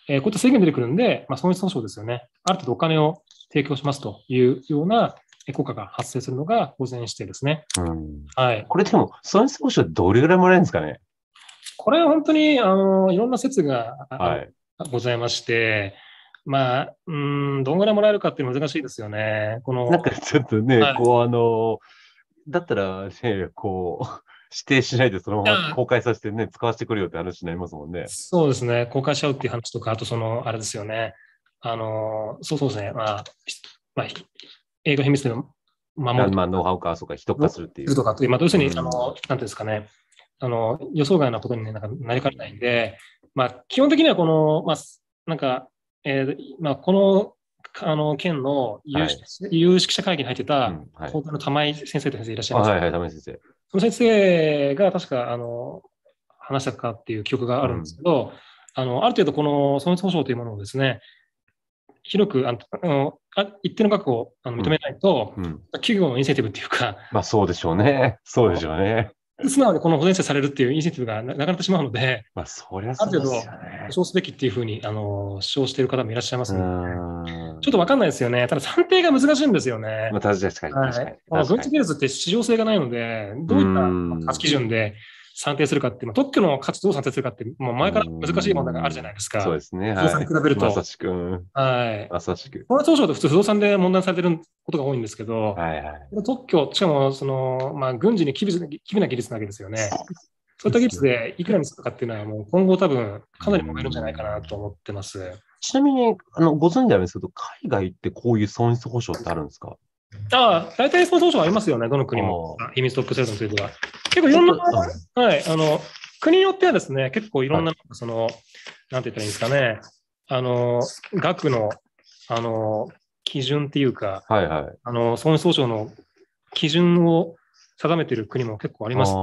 えー、こういった制限出てくるんで、まあ、損失損傷ですよね。ある程度お金を提供しますというような効果が発生するのが保全してですね。うん、はい、これでも、損失損傷どれぐらいもらえるんですかねこれは本当にあのいろんな説が、はい、ございまして、まあ、うん、どんぐらいもらえるかって難しいですよね。このなんかちょっとね、はい、こうあの、だったら、ね、こう、指定しないでそのまま公開させてね、使わせてくれよって話になりますもんね。そうですね。公開しちゃうっていう話とか、あとその、あれですよね。あの、そうそうですね。まあ、まあ、英語秘密で守る。まあ、ノウハウか、そうか、人化するっていう。とかまあ、要するに、あの、なんていうんですかね。あの、予想外なことに、ね、なんかなりかねないんで、まあ、基本的にはこの、まあ、なんか、えー、まあ、この、あの県の有識,、者会議に入ってた、うんはい、の玉井先生という先生いらっしゃいます、はいはい、玉井先生。その先生が確かあの話したかっていう記憶があるんですけど、うん、あのある程度この損失保障というものをですね、広くあの一定の額をあの認めないと、うんうん、企業のインセンティブっていうか、まあ、そうでしょうね、そうでしょうね。素直にこの保全者されるっていうインセンティブがなくなってしまうので、まあそりゃそうですよね、ある程度、保証すべきっていうふうにあの主張している方もいらっしゃいますので、ょっとわかんないですよね。ただ算定が難しいんですよね。まあ、確かに。はい、確かに。かに軍事技術って市場性がないので、どういった価値基準で算定するかっていう、特許の価値どう算定するかって、もう前から難しい問題があるじゃないですか。うそうですね。はい、不動産に比べると。まさしく。はい。まさしく。この当初だと普通不動産で問題されてることが多いんですけど、はいはい、特許、しかも、その、まあ、軍事に厳しな技術なわけですよね。そういった技術でいくらにするかっていうのは、もう今後多分かなり揉めるんじゃないかなと思ってます。ちなみに、あの、ご存知なんですけど、海外ってこういう損失保障ってあるんですかああ、大体損失保障ありますよね、どの国も。秘密特区制度というのは。結構いろんな、はい、あの、国によってはですね、結構いろんな、その、なんて言ったらいいんですかね、あの、額の、あの、基準っていうか、はいはい、あの、損失保障の基準を定めている国も結構あります、ね、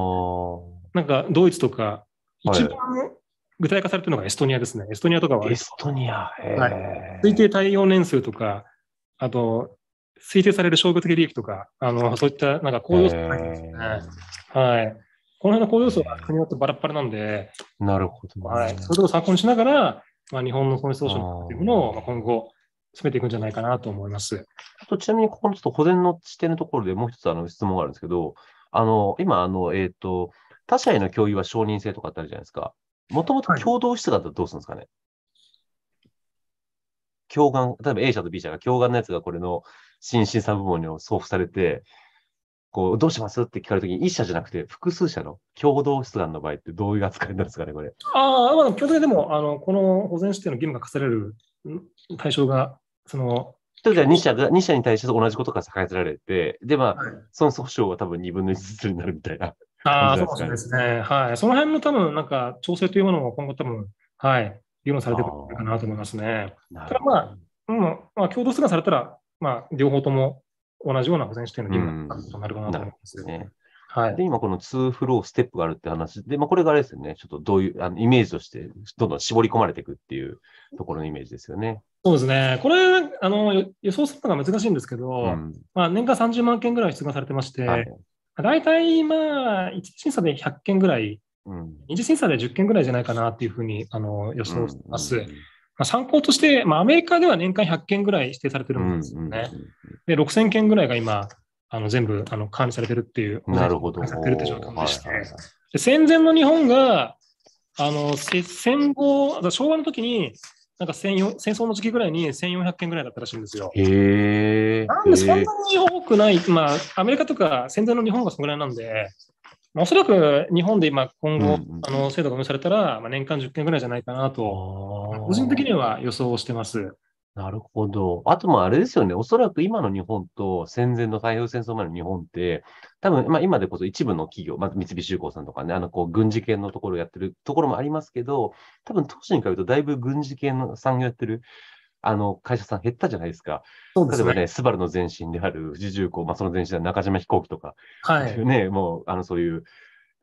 なんか、ドイツとか、一番具体化されてるのがエストニアですね。エストニアとかは。エストニア。はい、推定耐用年数とか、あと、推定される商業的利益とか、あのそういったなんか行動数がすね。はい。この辺の行動数は国によってバラバラなんで、なるほど、ね、はい。そういうところを参考にしながら、まあ、日本の損失保障ていうものを、今後、詰めていくんじゃないかなと思います。あとちなみに、ここのちょっと保全の視点のところでもう一つあの質問があるんですけど、あの今あの、えっ、ー、と、他社への共有は承認制とかってあるじゃないですか。もともと共同室だったらどうするんですかね、はい共感、例えば A 社と B 社が共感のやつがこれの新審査部門に送付されて、こう、どうしますって聞かれるときに、1社じゃなくて複数社の共同出願の場合ってどういう扱いになるんですかね、これ。ああ、あ、基本的にでも、あの、この保全指定の義務が課される対象が、その、例えば2社が、2社に対して同じことが逆らられて、で、まあ、そはい、訟は多分2分の1ずつになるみたいな。ああ、そうですね。はい。その辺の多分、なんか、調整というものも今後多分、はい、議論されてくるかなと思いますね。ただまあ、うん、まあ、共同出願されたら、まあ、両方とも同じような保全してのとなるかなと思います、うね。はい、で、今この2フロー、ステップがあるって話で、まあ、これがあれですよね、ちょっとどういうあのイメージとして、どんどん絞り込まれていくっていうところのイメージですよね。そうですね、これあの予想するのが難しいんですけど、うん、まあ、年間30万件ぐらい出願されてまして、はい、大体、まあ、1審査で100件ぐらい、うん、2次審査で10件ぐらいじゃないかなというふうにあの予想してます。うんうんまあ、参考として、まあ、アメリカでは年間100件ぐらい指定されてるんですよね。うんうんうん、で、6000件ぐらいが今、あの全部あの管理されてるっていう、なるほど。されてるって状況でして、はいはい、戦前の日本が、あの戦後、昭和の時になんか戦争の時期ぐらいに1400件ぐらいだったらしいんですよ。へなんでそんなに多くない、まあ、アメリカとか戦前の日本がそのぐらいなんで、まあ、おそらく日本で今、今後、うんうん、あの制度が無視されたら、まあ、年間10件ぐらいじゃないかなと、個人的には予想してます。なるほど。あと、まあ、れですよね。おそらく今の日本と戦前の太平洋戦争前の日本って、多分、ま今でこそ一部の企業、まあ、三菱重工さんとかね、あの、こう、軍事系のところをやってるところもありますけど、多分、当時に比べると、だいぶ軍事系の産業やってる、あの、会社さん減ったじゃないですか。そうですね。例えばね、スバルの前身である富士重工、まあ、その前身で中島飛行機とか、はい。ね、もう、あの、そういう、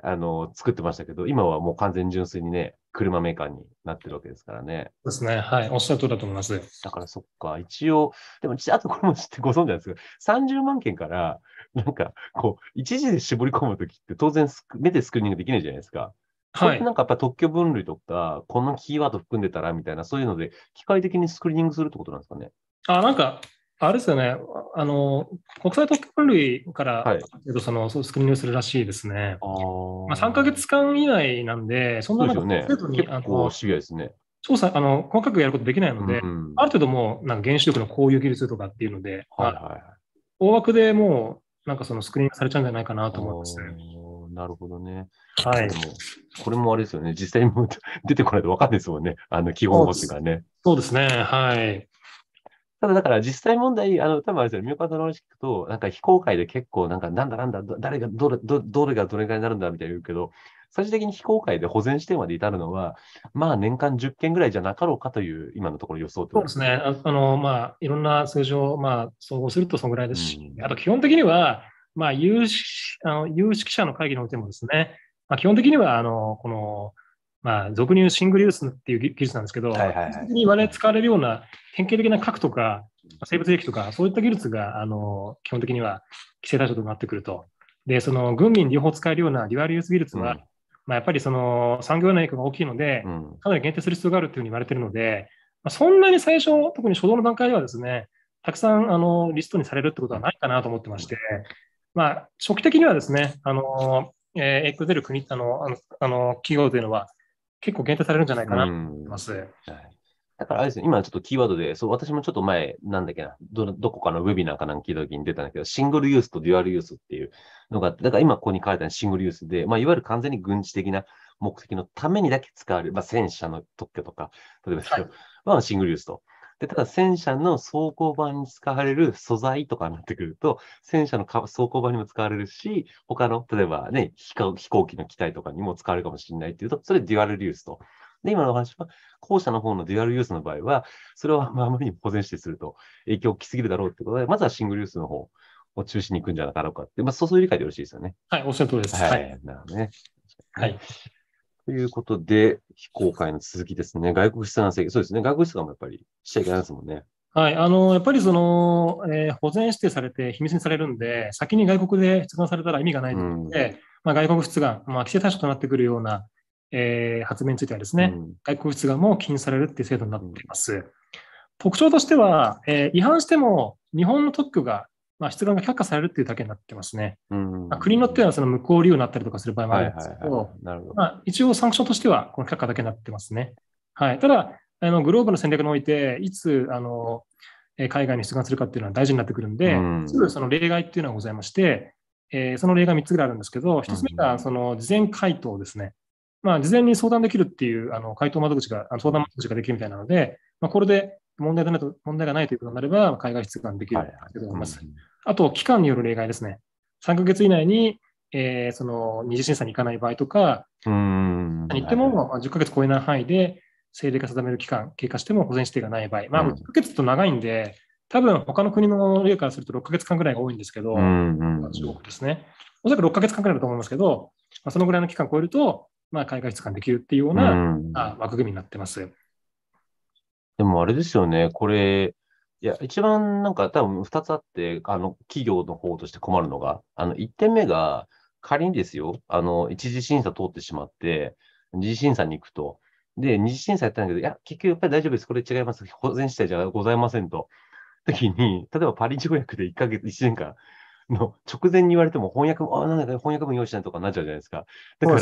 あの、作ってましたけど、今はもう完全純粋にね、車メーカーになってるわけですからね。そうですね。はい。おっしゃる通りだと思います。だからそっか。一応、でも、あとこれも知ってご存知なんですけど、30万件から、なんか、こう、一時で絞り込むときって当然目でスクリーニングできないじゃないですか。はい。なんかやっぱ特許分類とか、このキーワード含んでたらみたいな、そういうので、機械的にスクリーニングするってことなんですかね。あ、なんか、あれですよね、あの国際特許分類から、はい、そのスクリーニングするらしいですね。あまあ、3か月間以内なんで、そんな中で、程度に、ね、あの調査あの細かくやることできないので、うんうん、ある程度もうなんか原子力のこういう技術とかっていうので、はい大枠でもうなんかそのスクリーニングされちゃうんじゃないかなと思います、ね。なるほどね。はい。これもあれですよね。実際にも 出てこないと分かんないですもんね。あの、基本法うかね。そうですね。はい。ただだから実際問題、あの、多分あれですよ、ミューカドの話聞くと、なんか非公開で結構、なんか、なんだなんだ、誰が、どれ、どどれがどれぐらいになるんだみたいに言うけど、最終的に非公開で保全してまで至るのは、まあ年間10件ぐらいじゃなかろうかという、今のところ予想そうですね。あの、まあ、いろんな数字を、まあ、総合するとそのぐらいですし、うん、あと基本的には、まあ有識あの、有識者の会議においてもですね、まあ、基本的には、あの、この、まあ、俗に言うシングルユースっていう技術なんですけど、はいはいはい、に我々使われるような典型的な核とか、生物兵器とか、そういった技術が、あの、基本的には規制対象となってくると。で、その、軍民両方使えるようなデュアルユース技術は、うん、まあ、やっぱりその、産業への影響が大きいので、かなり限定する必要があるというふうに言われているので、まあ、そんなに最初、特に初動の段階ではですね、たくさん、あの、リストにされるってことはないかなと思ってまして、まあ、初期的にはですね、あの、えー、影響出る国、あの、あの、企業というのは、結構限定されるんじゃないかなと思います。だからあれですね、今ちょっとキーワードで、そう、私もちょっと前、なんだっけな、ど、どこかのウェビナーかなんか聞いた時に出たんだけど、シングルユースとデュアルユースっていうのがだから今ここに書いたシングルユースで、まあ、いわゆる完全に軍事的な目的のためにだけ使われる、まあ、戦車の特許とか、例えば、はい、まあ、シングルユースと。で、ただ戦車の装甲版に使われる素材とかになってくると、戦車の装甲版にも使われるし、他の、例えばね、飛行機の機体とかにも使われるかもしれないっていうと、それデュアルリュースと。で、今のお話は、後者の方のデュアルユースの場合は、それはあまりにも保全してすると影響をきすぎるだろうってことで、まずはシングルユースの方を中心に行くんじゃなかろうかって、まあ、そういう理解でよろしいですよね。はい、おっしゃる通りです。はい。はい、なるほどね。はい。ということで、非公開の続きですね。外国資産制限、そうですね。外国資産もやっぱりしちゃいけないですもんね。はい、あのやっぱりその、えー、保全指定されて秘密にされるんで、先に外国で出願されたら意味がないので、うん、まあ、外国出願、まあ、規制対象となってくるような、えー、発明についてはですね、うん、外国出願も禁止されるっていう制度になっています。うん、特徴としては、えー、違反しても日本の特許がまあ、質願が却下されるっていうだけになってますね。うんまあ、国によっていうのはその無効利用になったりとかする場合もあるんですけど、一応、参考書としてはこの却下だけになってますね。はい、ただあの、グローブの戦略において、いつあの海外に出願するかっていうのは大事になってくるんで、すぐその例外っていうのがございまして、えー、その例外3つぐらいあるんですけど、1つ目がその事前回答ですね。まあ、事前に相談できるっていうあの回答窓口が、相談窓口ができるみたいなので、まあ、これで問題がないと問題がないということになれば、海外出願できると思います。はいはいうんあと、期間による例外ですね。3ヶ月以内に、えー、その二次審査に行かない場合とか、うん言っても、まあ、10ヶ月超えない範囲で、政令が定める期間、経過しても保全指定がない場合、まあ、10ヶ月と長いんで、多分他の国の例からすると6ヶ月間ぐらいが多いんですけど、うん中国ですね。おそらく6ヶ月間ぐらいだと思いますけど、まあ、そのぐらいの期間を超えると、まあ、海外出願できるっていうような、うあ枠組みになってます。でもあれですよね、これ、いや、一番なんか多分2つあって、あの、企業の方として困るのが、あの、1点目が、仮にですよ、あの、一次審査通ってしまって、二次審査に行くと。で、二次審査やったんだけど、いや、結局やっぱり大丈夫です。これ違います。保全自体じゃございませんと。時に、例えばパリ条約で1ヶ月、1年間の直前に言われても翻訳も、あ、なんだか翻訳文用意しないとかなっちゃうじゃないですか。だか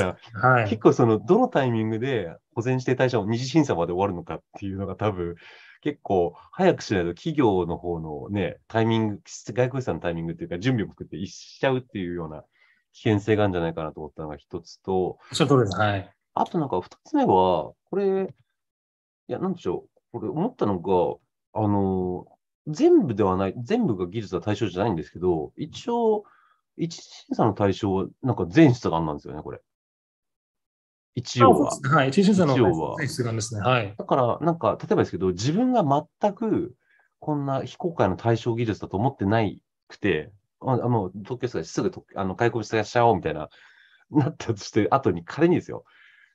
ら、はい、結構その、どのタイミングで保全指定対象を二次審査まで終わるのかっていうのが多分、結構早くしないと企業の方のね、タイミング、外国産のタイミングっていうか準備も含めて一しちゃうっていうような危険性があるんじゃないかなと思ったのが一つと、そうです。はい。あとなんか二つ目は、これ、いや、なんでしょう、これ思ったのが、あの、全部ではない、全部が技術は対象じゃないんですけど、一応、一審査の対象は、なんか全資産なんですよね、これ。一応は。はい。ですね。はい。だから、なんか、例えばですけど、自分が全く、こんな非公開の対象技術だと思ってないくて、あもう、特許室がすぐ、あの、開口室がしちゃおうみたいな、なったとして、後に仮にですよ、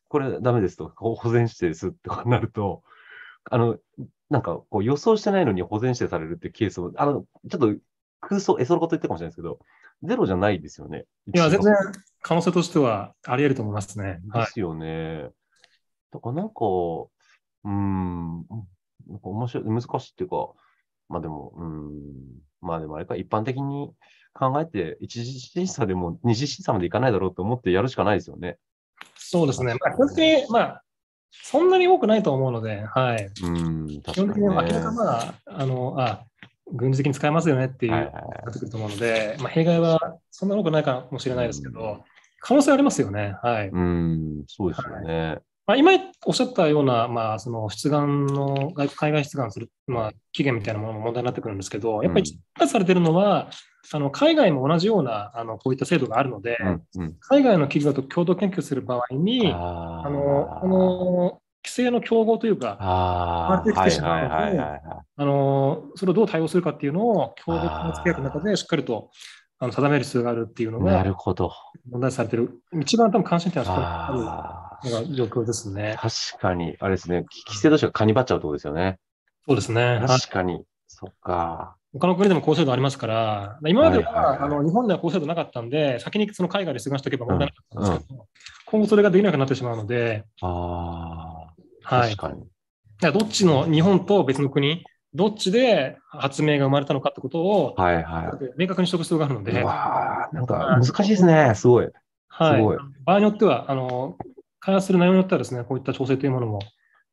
これダメですとか、保全してですとかなると、あの、なんか、こう予想してないのに保全してされるっていうケースも、あの、ちょっと空想、えそのこと言ったかもしれないですけど、ゼロじゃないですよね。いや、全然可能性としてはあり得ると思いますね。ですよね。はい、だからなんか、うん、なんか面白い、難しいっていうか、まあでも、うん、まあでもあれか、一般的に考えて、一次審査でも二次審査までいかないだろうと思ってやるしかないですよね。そうですね。まあ、基本的に、まあ、そんなに多くないと思うので、はい。うん、確かに、ね、基本的に明らかまあ、あの、あ、軍事的に使えますよねっていう、なってくると思うので、まあ、弊害はそんな多くないかもしれないですけど、可能性ありますよね。はい。うん、そうですよね。はいまあ、今おっしゃったような、まあ、その出願の、海外出願する、まあ、期限みたいなものも問題になってくるんですけど、やっぱり実行されてるのは、うん、あの海外も同じようなあのこういった制度があるので、うんうん、海外の企業と共同研究する場合に、あのこの規制の競合というか、あまてきてしまうので、あのそれをどう対応するかっていうのを、競合の付き合いの中でしっかりとあの定める必要があるっていうのが、なるほど問題されてる、一番多分関心点はそこにある状況ですね。確かに、あれですね、規制してがカニばっちゃうところですよね。そうですね。確かに、そっか。他の国でも高制度ありますから、今までは,、あの日本では高制度なかったんで、先にその海外で出願しておけば問題なかったんですけど、うんうん、今後それができなくなってしまうので、あはい。確かに。かどっちの、日本と別の国、どっちで発明が生まれたのかってことを、はいはい。明確にしおく必要があるので。わなんか難しいですね。すごい。はい。場合によっては、あの、開発する内容によってはですね、こういった調整というものも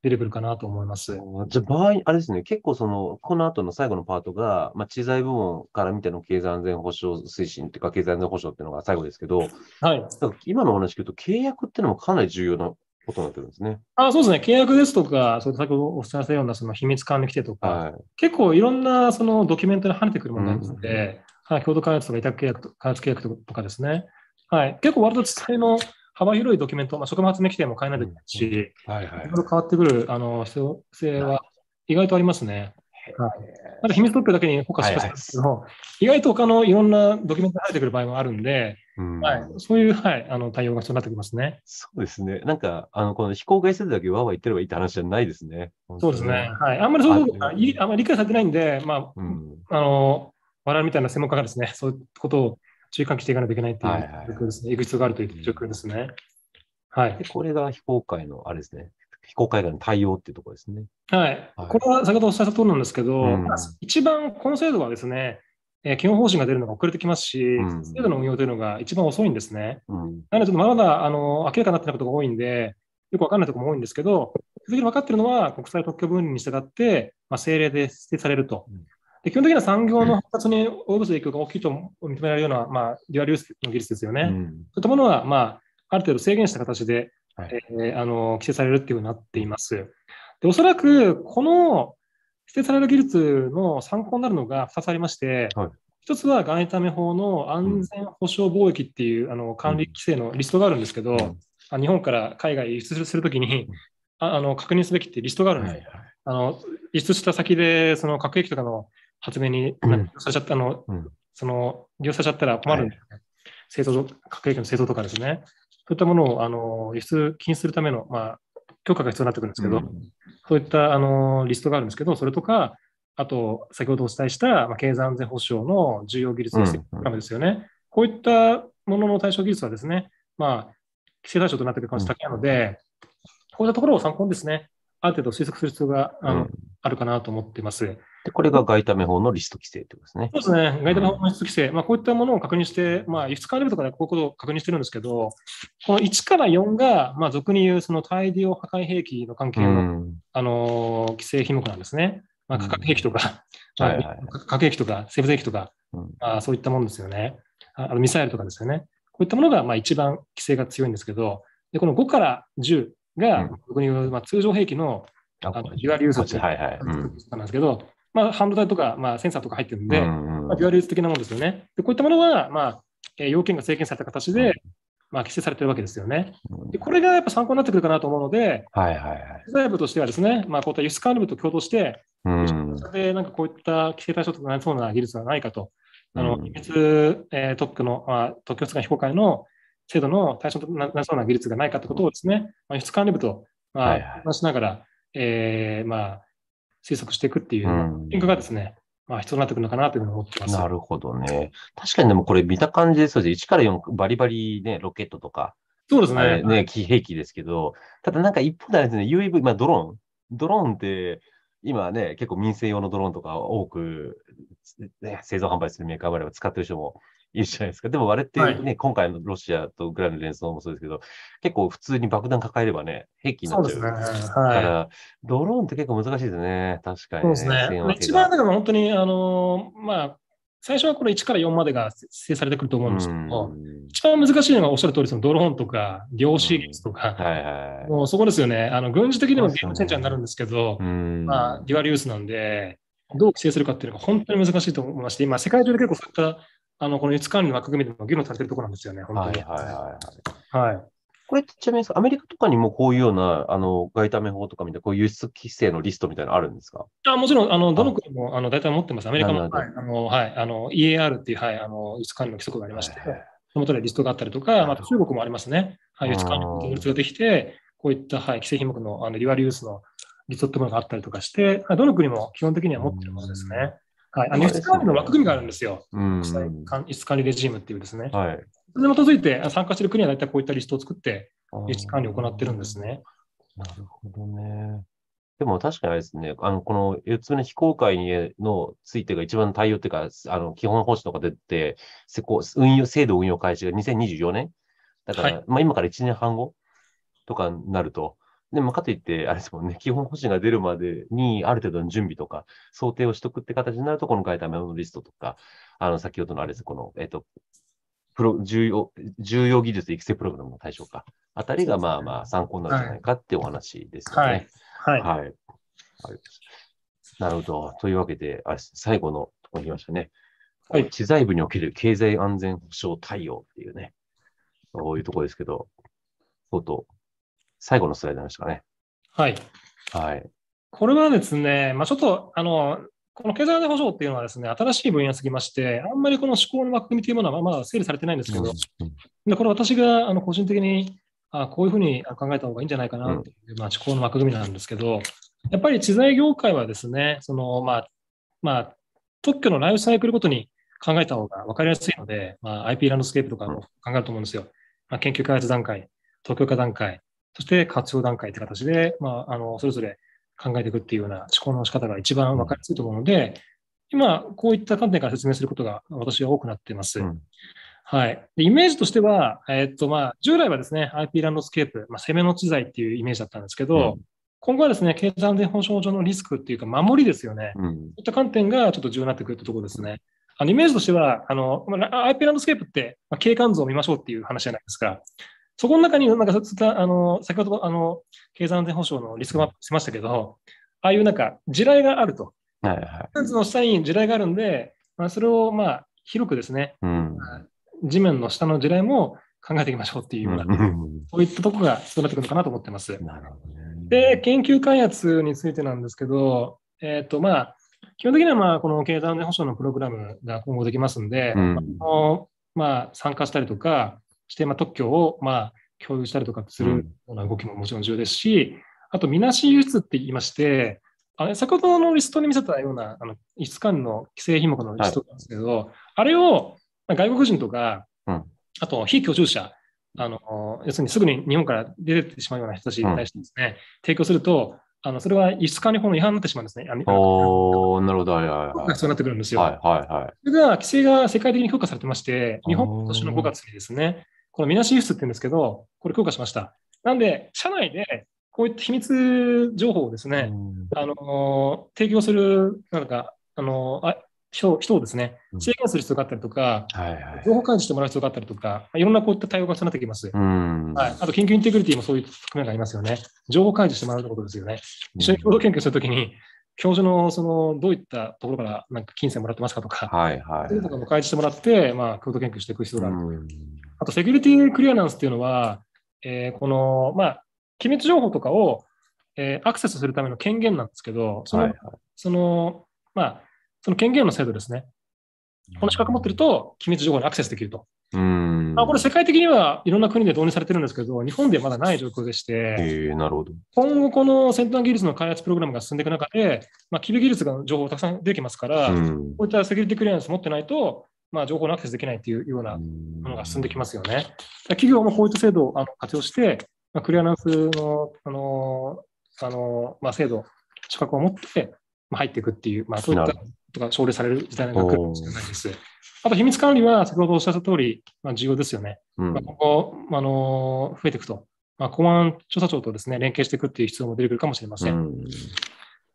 出てくるかなと思います。じゃあ場合、あれですね、結構その、この後の最後のパートが、まあ、知財部門から見ての経済安全保障推進というか、経済安全保障っていうのが最後ですけど、はい、今のお話聞くと、契約っていうのもかなり重要なことになってるんですね。あそうですね。契約ですとか、そ先ほどおっしゃったようなその秘密管理規定とか、はい、結構いろんなそのドキュメントに跳ねてくるものなんですので、うん、共同開発とか委託契約と開発契約とかですね。はい。結構割と実際の幅広いドキュメント、まあ、職務発明規定も変えないといけないし、はいはい、いろいろ変わってくるあの必要性は意外とありますね。はい、秘密特許だけにフォーカスしますけど、はいはい、意外と他のいろんなドキュメントが入ってくる場合もあるんで、はい、そういう、はい、あの対応が必要になってきますね。そうですね。なんか、あのこの非公開施設だけわわ言ってればいいって話じゃないですね。そうですね。はい、あんまりそういうことが、あんまり理解されてないんで、まあ、うん、あの、我々みたいな専門家がですね、そういうことを注意喚起していかないといけないっていう状況ですね。はいはい、いくつがあるという状況ですね。はい。で、これが非公開の、あれですね。非公開化の対応っていうところですね。はい。はい、これは先ほどおっしゃった通りなんですけど、うん、一番この制度はですね、えー、基本方針が出るのが遅れてきますし、制度の運用というのが一番遅いんですね。うん、なので、まだまだあの明らかになってないことが多いんで、よくわからないところも多いんですけど、基本的に分かっているのは、国際特許分離に従って、まあ、政令で指定されると。で基本的には産業の発達に及ぼす影響が大きいと認められるような、まあ、デュアルユースの技術ですよね。うん、そういったものは、まあ、ある程度制限した形で、はい、えー、あの規制されるというふうになっています。でおそらく、この指定される技術の参考になるのが2つありまして、はい、1つは外為法の安全保障貿易っていう、あの管理規制のリストがあるんですけど、うん、日本から海外輸出するときにあの確認すべきってリストがあるんです。はいはい、あの輸出した先でその核兵器とかの発明に利用されちゃった、の、その利用さちゃったら困るんですね。はい製造核兵器の製造とかですね、そういったものをあの輸出禁止するための、まあ、許可が必要になってくるんですけど、うん、そういったあのリストがあるんですけど、それとか、あと、先ほどお伝えした、まあ、経済安全保障の重要技術のプログですよね、うん。こういったものの対象技術はですね、まあ、規制対象となってくる可能性高いので、こういったところを参考にですね、ある程度推測する必要があの、うん、あるかなと思っています。で、これが外為法のリスト規制ということですね。そうですね。外為法のリスト規制。うん、まあ、こういったものを確認して、まあ、輸出管理部とかでこういうことを確認してるんですけど、この1から4が、まあ、俗に言う、その大量破壊兵器の関係の、うん、あのー、規制品目なんですね。まあ、化学兵器とか、核はい兵器とか、生物兵器とか、うん、まあ、そういったものですよね。あのミサイルとかですよね。こういったものが、まあ、一番規制が強いんですけど、で、この5から10が、俗に言う、まあ、通常兵器の、あのデュアル輸送なんですけど、まあ、半導体とか、まあ、センサーとか入ってるんで、うんまあ、デュアルユ的なものですよね。でこういったものは、まあ、えー、要件が制限された形で、まあ、規制されてるわけですよね。でこれがやっぱ参考になってくるかなと思うので、はいはいはい、財部としてはですね、まあ、こういった輸出管理部と共同して、うん、でなんかこういった規制対象となりそうな技術がないかと、あの秘密、うんえー、特許の、まあ、特許出願非公開の制度の対象となりそうな技術がないかということをですね、まあ、輸出管理部と、まあ、話しながら、えー、まあ推測していくっていう、リンクがですね、まあ必要になってくるのかなというふうに思ってます。なるほどね。確かにでもこれ見た感じですよね。1から4、バリバリね、ロケットとか。そうですね。ね、非兵器ですけど、ただなんか一方であれですね、UAV、まあドローン。ドローンって、今ね、結構民生用のドローンとか多く、ね、製造販売するメーカー我々使ってる人もいるじゃないですか。でもあれってね、はい、今回のロシアとウクライナの連想もそうですけど、結構普通に爆弾抱えればね、兵器になっちゃう。そうですね。はい、だから、ドローンって結構難しいですね。確かに、ね、そうですね。一番だから本当に、あのー、まあ、最初はこれ1から4までが制されてくると思うんですけど、一番難しいのがおっしゃる通り、そのドローンとか、量子技術とか、はいはい、もうそこですよね。あの、軍事的にもゲームチェンジャーになるんですけど、まあ、デュアリウースなんで、どう規制するかっていうのが本当に難しいと思いまして、今、世界中で結構そういったあのこの輸出管理の枠組みでも議論されてるところなんですよね、本当に。はいこれってちなみにアメリカとかにもこういうようなあの外為法とかみたいな、こういう輸出規制のリストみたいなのあるんですかあもちろんあの、どの国もあの大体持ってます。アメリカも、はいあのはい、あの EAR っていう、はい、あの輸出管理の規則がありまして、そのとおりリストがあったりとか、また中国もありますね。はい、輸出管理の法律ができて、こういった、はい、規制品目のあのリワリユースのリストってものがあったりとかして、どの国も基本的には持ってるものですね。はい、あの輸出管理の枠組みがあるんですよ、輸出管理レジームっていうですね。はい、それに基づいて参加している国は大体こういったリストを作って、輸出管理を行ってるんですね。なるほどね。でも確かにあれですね、あのこの4つ目の非公開のついてが一番対応っていうか、あの基本方針とか出て、運用制度運用開始が2024年。だから、はい、まあ今から1年半後とかになると、でもかといって、あれですもんね、基本方針が出るまでに、ある程度の準備とか、想定をしとくって形になると、この書いたメモリストとか、あの、先ほどのあれです、この、えっ、ー、と、プロ重要重要技術育成プログラムの対象か、あたりがまあまあ参考になるんじゃないかってお話ですよね。はい。はい。はい、なるほど。というわけで、あ最後のところに来ましたね。はい。知財部における経済安全保障対応っていうね、そういうところですけど、相当最後のスライドですかね。はい。はい。これはですね、まあ、ちょっと、あの、この経済安全保障っていうのはですね、新しい分野すぎまして、あんまりこの思考の枠組みというものはまだ整理されてないんですけど、うん、でこれ私があの個人的にあこういうふうに考えた方がいいんじゃないかなっていう、うん、まあ、思考の枠組みなんですけど、やっぱり知財業界はですね、そのまあ、まあ、特許のライフサイクルごとに考えた方が分かりやすいので、まあ、IP ランドスケープとかも考えると思うんですよ。まあ、研究開発段階、東京化段階、そして活用段階という形で、まあ、あの、それぞれ考えていくっていうような思考の仕方が一番分かりやすいと思うので、今、こういった観点から説明することが私は多くなっています。うん、はい。イメージとしては、えー、っと、まあ、従来はですね、IP ランドスケープ、まあ、攻めの知財っていうイメージだったんですけど、うん、今後はですね、経済安全保障上のリスクっていうか、守りですよね。うん、そういった観点がちょっと重要になってくるいうところですね。あの、イメージとしては、あの、まあ、IP ランドスケープって、まあ、景観図を見ましょうっていう話じゃないですか。そこの中に、なんか、あの、先ほど、あの、経済安全保障のリスクマップしましたけど、ああいうなんか、地雷があると。はいはい。の下に地雷があるんで、まあ、それを、まあ、広くですね、うん、地面の下の地雷も考えていきましょうっていうような、そういったとこが必要になってくるのかなと思ってます。なるほどね、で、研究開発についてなんですけど、えっ、ー、と、まあ、基本的には、まあ、この経済安全保障のプログラムが今後できますんで、うん、まあ、参加したりとか、して、まあ、特許をまあ共有したりとかするような動きももちろん重要ですし、あと、みなし輸出って言いまして、あれ先ほどのリストに見せたようなあの輸出間の規制品目のリストなんですけど、はい、あれを外国人とか、うん、あと非居住者、あの要するにすぐに日本から出てってしまうような人たちに対してですね、うん、提供すると、あのそれは輸出管理法の違反になってしまうんですね。あおなるほど、はいはいはい。そうなってくるんですよ。はいはいはい。それが規制が世界的に強化されてまして、日本今年の5月にですね、このみなし輸出って言うんですけど、これ強化しました。なんで、社内でこういった秘密情報をですね、あの提供する、なんか、あのあ人人をですね、制限する必要があったりとか、うん情報開示してもらう必要があったりとか、いろんなこういった対応が重なってきます。うん、はい、あと、研究インテグリティもそういう側面がありますよね。情報開示してもらうってことですよね。一緒に共同研究するときに、教授のそのどういったところからなんか金銭もらってますかとか、はいはい、そういうのも開示してもらって、まあ、共同研究していく必要があると。うんあと、セキュリティクリアランスっていうのは、えー、この、まあ、機密情報とかを、えー、アクセスするための権限なんですけど、その、はいはい、その、まあ、その権限の制度ですね。この資格持ってると、機密情報にアクセスできると。うんまあ、これ、世界的にはいろんな国で導入されてるんですけど、日本ではまだない状況でして、えー、なるほど今後、この先端技術の開発プログラムが進んでいく中で、まあ、機微技術の情報たくさん出てきますから、こういったセキュリティクリアランス持ってないと、まあ、情報のアクセスできないというようなものが進んできますよね。企業も法律制度をあの活用して、まあ、クリアランスのあのあの、まあ、制度、資格を持って、まあ、入っていくっていう、まあ、そういったことが奨励される時代が来るかもしれないです。あと、秘密管理は先ほどおっしゃった通り、まあ、重要ですよね。うん、まあ、こ後、あの増えていくと、まあ、公安調査庁とです、ね、連携していくっていう必要も出てくるかもしれません。うん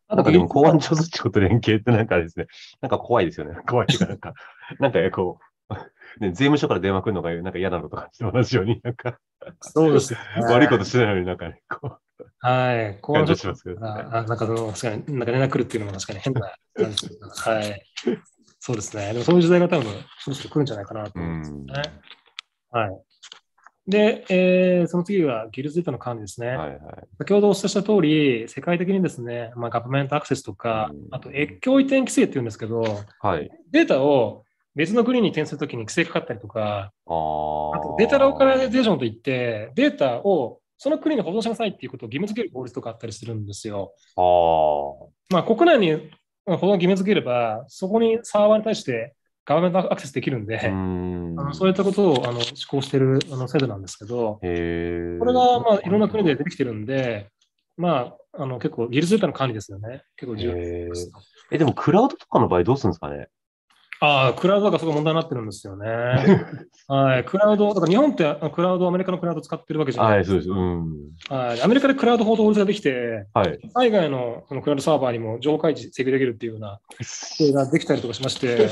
なんかでも公安上手ってこと連携ってなんかですね。なんか怖いですよね。怖いっていうか、なんか、なんかこう、ね、税務署から電話来るのがなんか嫌なのとかと同じように、なんか、そうです、ね、悪いことしてないのになんかね、こう。はい、怖い。感あなんか確かに、なんか連絡来るっていうのも確かに変な感じはい。そうですね。でもそういう時代が多分、そろそろ来るんじゃないかなと思いですね。はい。で、えー、その次は技術データの管理ですね。はいはい、先ほどお伝えした通り、世界的にですね、まあ、ガバメントアクセスとか、うん、あと越境移転規制っていうんですけど、はい、データを別の国に移転するときに規制かかったりとか、あとデータローカライゼーションといって、データをその国に保存しなさいっていうことを義務付ける法律とかあったりするんですよ。あまあ、国内に保存義務付ければ、そこにサーバーに対してガバメントアクセスできるんで、んあのそういったことをあの施行してるあの制度なんですけど、これが、まあ、いろんな国でできてるんで、まあ、あの結構、技術データの管理ですよね、結構重要です。え、でもクラウドとかの場合、どうするんですかねああ、クラウドがそこ問題になってるんですよね。はい、クラウド、だから日本ってクラウド、アメリカのクラウド使ってるわけじゃないですか。はい、そうです。うん。はい、アメリカでクラウド法と法律ができて、はい、海外ののクラウドサーバーにも情報開示請求できるっていうような 規定ができたりとかしまして、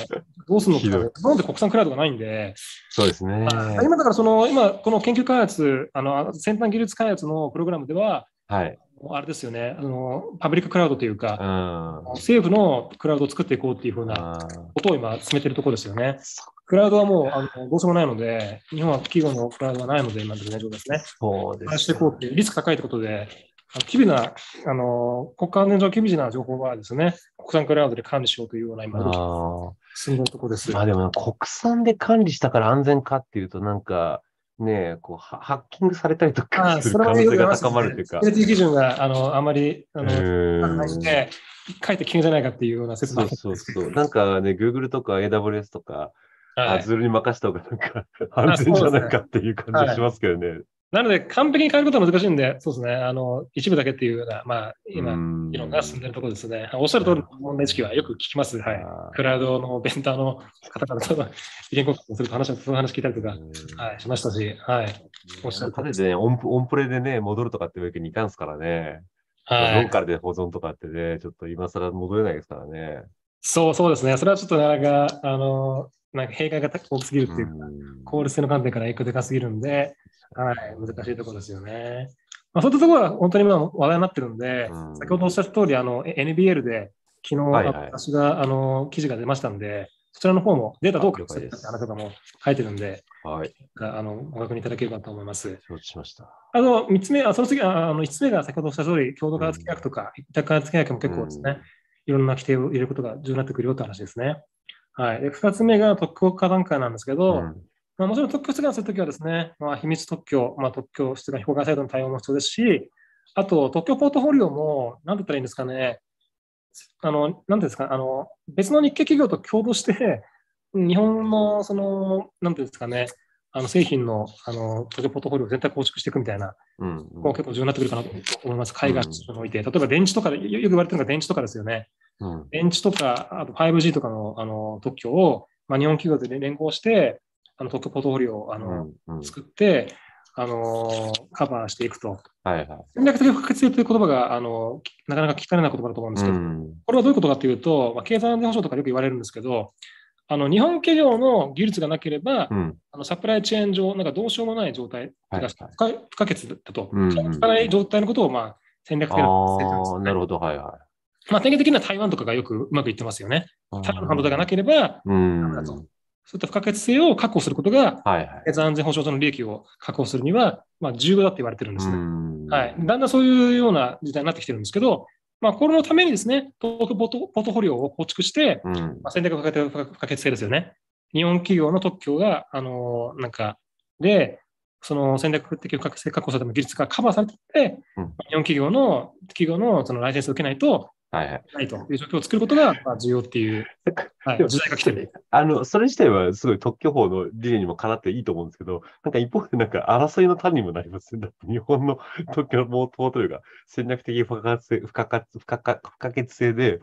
どうするのか、日本で国産クラウドがないんで、そうですね。今だからその、今、この研究開発、あの先端技術開発のプログラムでは、はい、あれですよねあの、パブリッククラウドというか、うん、政府のクラウドを作っていこうっていうふうなことを今、進めてるところですよね。クラウドはもうあのどうしようもないので、日本は企業のクラウドがないので、今の丈夫ですね。そうです、ね、していこうっていうリスク高いということで、あの機微なあの国家安全上、機微な情報はですね、国産クラウドで管理しようというような今、動進んでるところです。まあでも、国産で管理したから安全かっていうと、なんか、ね、こうハッキングされたりとかする可能性が高まるというか。セキ基準があのあまり、あの、書いて危険じゃないかっていうような説もそうそうそう。なんかね、Google とか AWS とか、はい、Azure に任せた方がなんか安全じゃないかっていう感じがしますけどね。なので、完璧に変えることは難しいんで、そうですね、あの一部だけっていうような、まあ、今、議論が進んでるところですね。おっしゃる通りの問題意識はよく聞きます。はい、クラウドのベンダーの方からと 意見交換すると話、その話聞いたりとか、はい、しましたし、はい。おっしゃる通りで、ね、オン。オンプレでね、戻るとかってわけにいかんすからね。はい。ローカルで保存とかってね、ちょっと今更戻れないですからね。そうそうですね。それはちょっとなかなか、あの、なんか弊害が大きすぎるっていうか、効率性の観点から影響でかすぎるんで、はい、難しいところですよね。まあ、そういったところは本当に今話題になってるんで、うん、先ほどおっしゃった通り、あの、NBL で、昨日、はいはい、私が、あの、記事が出ましたんで、そちらの方もデータどうかするって話とかも書いてるんで、はい、あのご確認いただければと思います。承知しました。あの3つ目、あその次あの5つ目が先ほどおっしゃった通り、共同開発契約とか、一託開発契約も結構ですね、いろんな規定を入れることが重要になってくるよって話ですね。はい。で、2つ目が特効化段階なんですけど、うんまあ、もちろん特許出願するときはですね、まあ、秘密特許、まあ、特許出願評価制度の対応も必要ですし、あと特許ポートフォリオも、なんて言ったらいいんですかね、あの、なんですか、あの、別の日系企業と共同して、日本の、その、なんていうんですかね、あの製品のあの特許ポートフォリオを全体構築していくみたいな、うん、うん、結構重要になってくるかなと思います。海外において、例えば電池とかで、よく言われてるのが電池とかですよね。うん、電池とか、あと 5G とかのあの特許を、まあ、日本企業で連合して、あの、特許ポートフォリオを、あの、うんうん、作って、あの、カバーしていくと。はいはい、戦略的不可欠性という言葉が、あの、なかなか聞かれない言葉だと思うんですけど、うん、これはどういうことかというと、まあ、経済安全保障とかよく言われるんですけど、あの日本企業の技術がなければ、うん、あのサプライチェーン上、なんかどうしようもない状態、はいはい、不可欠だと、うんうん、つかない状態のことを、まあ、戦略的なな、ね、なるほど、はいはい。まあ、典型的には台湾とかがよくうまくいってますよね。台湾の半導体がなければ、うん、そういった不可欠性を確保することが、はいはい、安全保障上の利益を確保するには、まあ、重要だって言われてるんですね。はい、だんだんそういうような時代になってきてるんですけど、まあ、これのためにですね、トークポートフォリオを構築して、うん、まあ、戦略不可欠性ですよね。日本企業の特許が、あのなんか、で、その戦略的不可欠性確保されたも技術がカバーされてて、うん、日本企業の、企業のそのライセンスを受けないと、はいはい。という状況を作ることが重要っていう、はい、時代が来てる。あの、それ自体はすごい特許法の理念にもかなっていいと思うんですけど、なんか一方でなんか争いの単にもなりますね。日本の特許の冒頭というか、戦略的不可欠性、不可不可欠不可欠性で、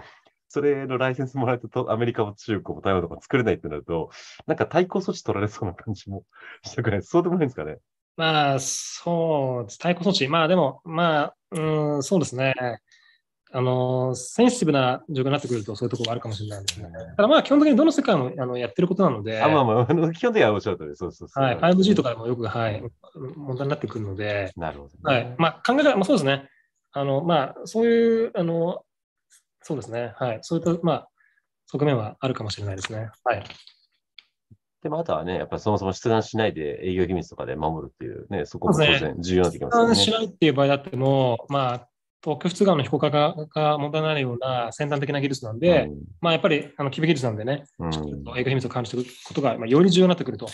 それのライセンスもらえたと、アメリカも中国も台湾とか作れないってなると、なんか対抗措置取られそうな感じもしたくない、そうでもないんですかね。まあ、そうです。対抗措置。まあでも、まあ、うん、そうですね。あの、センシティブな状況になってくると、そういうところがあるかもしれないですね。ただまあ、基本的にどの世界もあのやってることなので。あ、まあまあ、基本的にはおっしゃる通り、そうそうそう。はい、5G とかでもよく、はい、問題になってくるので。なるほど、ね、はい。まあ、考え方、まあそうですね。あの、まあ、そういう、あの、そうですね。はい。そういった、まあ、側面はあるかもしれないですね。はい。でもあとはね、やっぱそもそも出願しないで営業秘密とかで守るっていうね、そこも当然重要になってきますね。出願しないっていう場合だっても、まあ、特供出側の非公開化が問題になるような先端的な技術なんで、うん、まあ、やっぱりあの基本技術なんでね、うん、ちょっと映画秘密を管理していくことが、まあ、より重要になってくると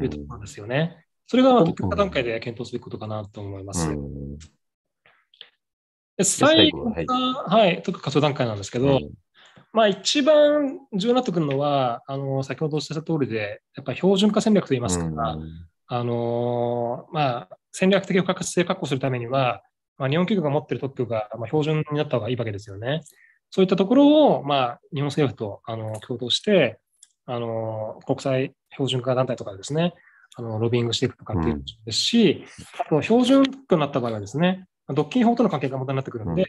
いうところですよね。うん、それが特化段階で検討すべきことかなと思います。最後が、はい、特化活動段階なんですけど、まあ、一番重要になってくるのは、あの先ほどおっしゃった通りで、やっぱり標準化戦略といいますか、あのまあ、戦略的不確実性を確保するためには、まあ、日本企業が持っている特許が、まあ、標準になった方がいいわけですよね。そういったところを、まあ、日本政府とあの共同して、あの国際標準化団体とかですね、あのロビングしていくとかっていうですし、うん、あと標準特許になった場合はですね、独禁法との関係が問題になってくるので、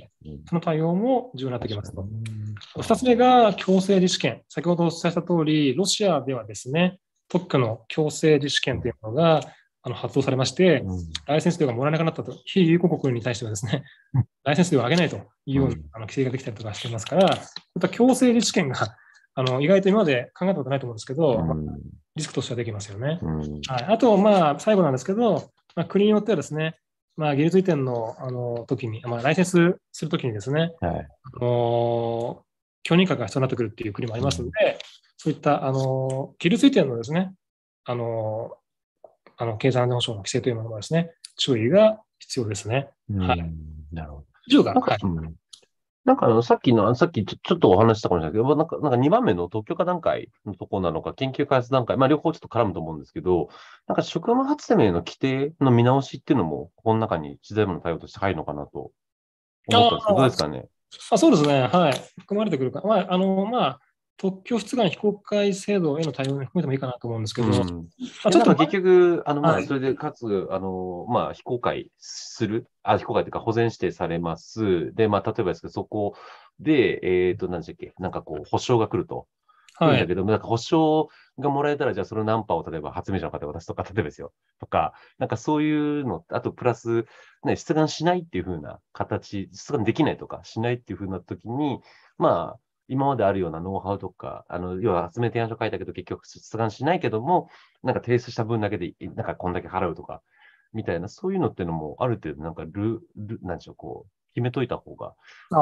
その対応も重要になってきますと。うん、2つ目が強制自治権。先ほどお伝えした通り、ロシアではですね、特許の強制自治権というのが、あの発動されまして、うん、ライセンス料がもらえなくなったと、非友好国に対してはですね、ライセンス料を上げないというような、うん、あの規制ができたりとかしてますから、こた強制自治権があの意外と今まで考えたことないと思うんですけど、まあ、リスクとしてはできますよね。はい、あと、まあ、最後なんですけど、まあ、国によってはですね、まあ、技術移転のあの時に、まあ、ライセンスするときにですね、はい、あの許認可が必要になってくるっていう国もありますので、そういったあの技術移転のですね、あのあの経済安全保障の規制というものもですね、注意が必要ですね。はい。なるほど。以上が、なんかあの、さっきの、さっきちょちょっとお話したかもしれないけど、なんか、なんか2番目の特許化段階のところなのか、研究開発段階、まあ両方ちょっと絡むと思うんですけど、なんか職務発明の規定の見直しっていうのも、この中に自然部の対応として入るのかなと思ったんですけど、どうですかね。あそうですね。はい。含まれてくるか。まあ、あの、まあ、特許出願非公開制度への対応も含めてもいいかなと思うんですけど、うん、あちょっと結局、あのまあ、それでかつ、はい、あのまあ、非公開する、あ非公開というか、保全指定されます。で、まあ、例えばですけど、そこで、えっ、ー、と、何でしたっけ、なんかこう、保証が来ると。はい。だけど、なんか保証がもらえたら、じゃあそのナンパを例えば発明者の方に渡すとか、例えばですよ。とか、なんかそういうの、あとプラス、ね、出願しないっていうふうな形、出願できないとか、しないっていうふうな時に、まあ、今まであるようなノウハウとか、あの、要は集め提案書書いたけど、結局出願しないけども、なんか提出した分だけで、なんかこんだけ払うとか、みたいな、そういうのっていうのも、ある程度、なんかル、ル、なんでしょう、こう、決めといた方が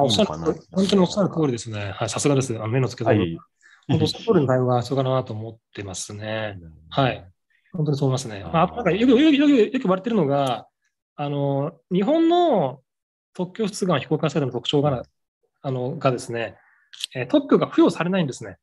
いいのかな。本当におっしゃる通りですね。はい、さすがです。あ目の付けどはい、本当、そこの対応が必要かなと思ってますね。はい。本当にそう思いますね。あまあ、なんかよく、よく、よく、よく言われてるのが、あの、日本の特許出願非公開制度の特徴が、あの、がですね、えー、特許が付与されないんですね。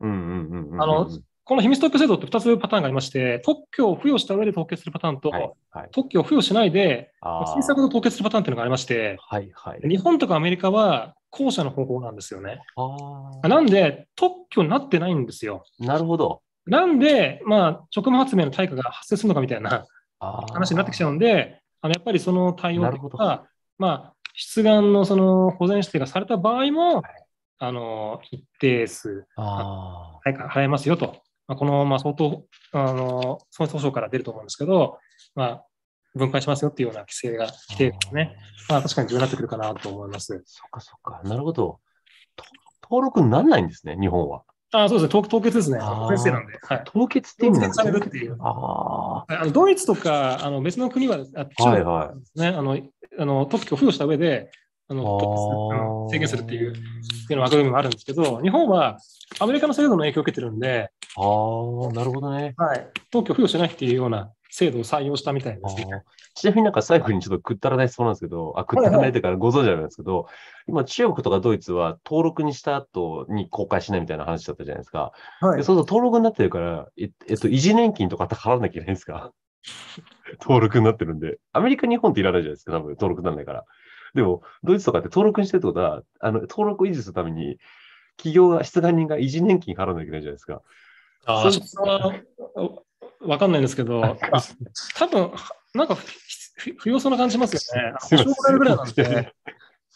あの、この秘密特許制度って2つパターンがありまして、特許を付与した上で凍結するパターンと、はいはい、特許を付与しないで、政策で凍結するパターンっていうのがありまして、はいはい、日本とかアメリカは後者の方法なんですよね。あなんで、特許になってないんですよ。なるほど。なんで、まあ、職務発明の対価が発生するのかみたいな話になってきちゃうんで、あのやっぱりその対応とか、まあ、出願のその保全指定がされた場合も、はいあの一定数あ払いますよと、まあ、このまあ相当あの損失保障から出ると思うんですけど、まあ、分解しますよっていうような規制が規てですね、まあ、確かに重要になってくるかなと思います。そっかそっか、なるほど。登録にならないんですね、日本は。あそうですね、凍結ですね、先生なんで。はい、凍結って意味なんですね。されるああのドイツとかあの別の国は、あはいはい、ねあのあの特許を付与した上で、あの制限するっていうっていうの枠組みもあるんですけど、日本はアメリカの制度の影響を受けてるんで、ああ、なるほどね。はい。東京付与しないっていうような制度を採用したみたいですね。ちなみになんか最後にちょっとくったらない質問なんですけど、あ、くったらないというかご存知なんですけど、はいはい、今中国とかドイツは登録にした後に公開しないみたいな話だったじゃないですか。はい。そうすると登録になってるから、ええっと、維持年金とかって払わなきゃいけないんですか 登録になってるんで。アメリカ、日本っていらないじゃないですか、多分登録なんないから。でも、ドイツとかって登録にしてるってことは、あの、登録を維持するために、企業が、出願人が維持年金払わなきゃいけないじゃないですか。ああ、そは、わかんないんですけど、多分なんか不要そうな感じしますよね。保証もらるぐらいなんで、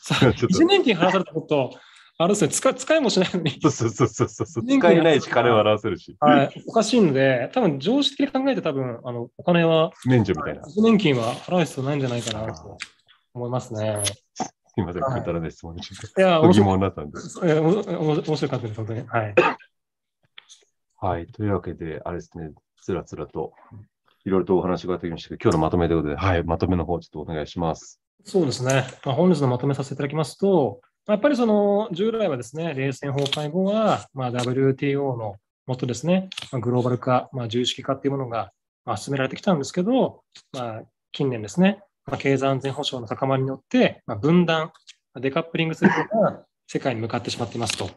維 持 年金払わされたこと、あれですね、使使いもしないのに。そうそうそうそうそう。使えないし、金を払わせるし。はい。おかしいんで、多分常識で考えて、多分あのお金は、免除みたいな。年金は払う必要ないんじゃないかなと。思いますね。すみません、くだな質問でしいや、疑問だったんです。い面白かったです、本当に。はい。はい、というわけで、あれですね、つらつらといろいろとお話があってきましたけど、今日のまとめということで、はい、まとめの方、ちょっとお願いします。そうですね、まあ、本日のまとめさせていただきますと、やっぱりその従来はですね、冷戦崩壊後は、まあ、WTO のもとですね、まあ、グローバル化、まあ、重視化っていうものが、まあ、進められてきたんですけど、まあ、近年ですね、まあ、経済安全保障の高まりによって、まあ、分断、デカップリングすることが世界に向かってしまっていますと。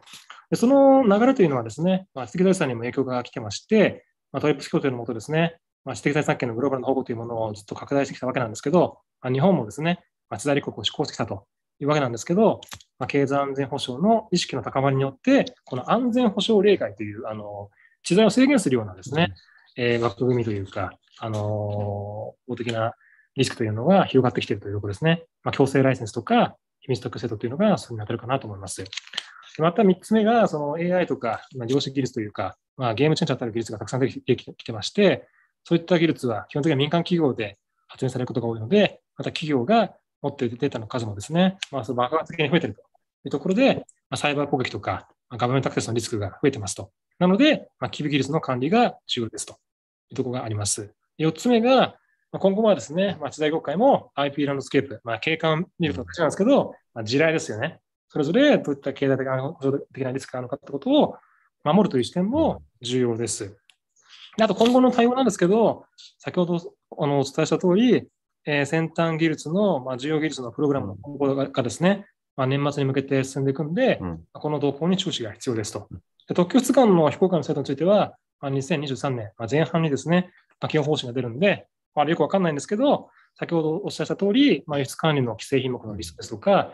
でその流れというのはですね、まあ、知的財産にも影響が来てまして、まあ、トリプス協定のもとですね、まあ、知的財産権のグローバルの保護というものをずっと拡大してきたわけなんですけど、まあ、日本もですね、まあ、知財国を施行してきたというわけなんですけど、まあ、経済安全保障の意識の高まりによって、この安全保障例外という、あの、知財を制限するようなですね、うん、えー、枠組みというか、あのー、法的なリスクというのが広がってきているというところですね。まあ、強制ライセンスとか秘密特制度というのがそれに当たるかなと思います。また3つ目が、その AI とか、まあ、量子技術というか、まあ、ゲームチェンジャーたる技術がたくさんできてきてまして、そういった技術は基本的には民間企業で発明されることが多いので、また企業が持っているデータの数もですね、まあ、その爆発的に増えているというところで、まあ、サイバー攻撃とか、まあ、ガバメントアクセスのリスクが増えてますと。なので、まあ、基技術の管理が重要ですというところがあります。4つ目が、今後はですね、まあ、国会も IP ランドスケープ、まあ、景観見ると違うんですけど、まあ、地雷ですよね。それぞれどういった経済的な、補助的なリスクがあるのかってことを守るという視点も重要です。であと今後の対応なんですけど、先ほどあのお伝えした通り、えー、先端技術の、まあ、重要技術のプログラムの今後がですね、まあ、年末に向けて進んでいくんで、うん、この動向に注視が必要ですと。で特許出願の非公開の制度については、まあ、2023年前半にですね、まあ、基本方針が出るんで、あよくわかんないんですけど、先ほどおっしゃった通り、まあ、輸出管理の規制品目のリストですとか、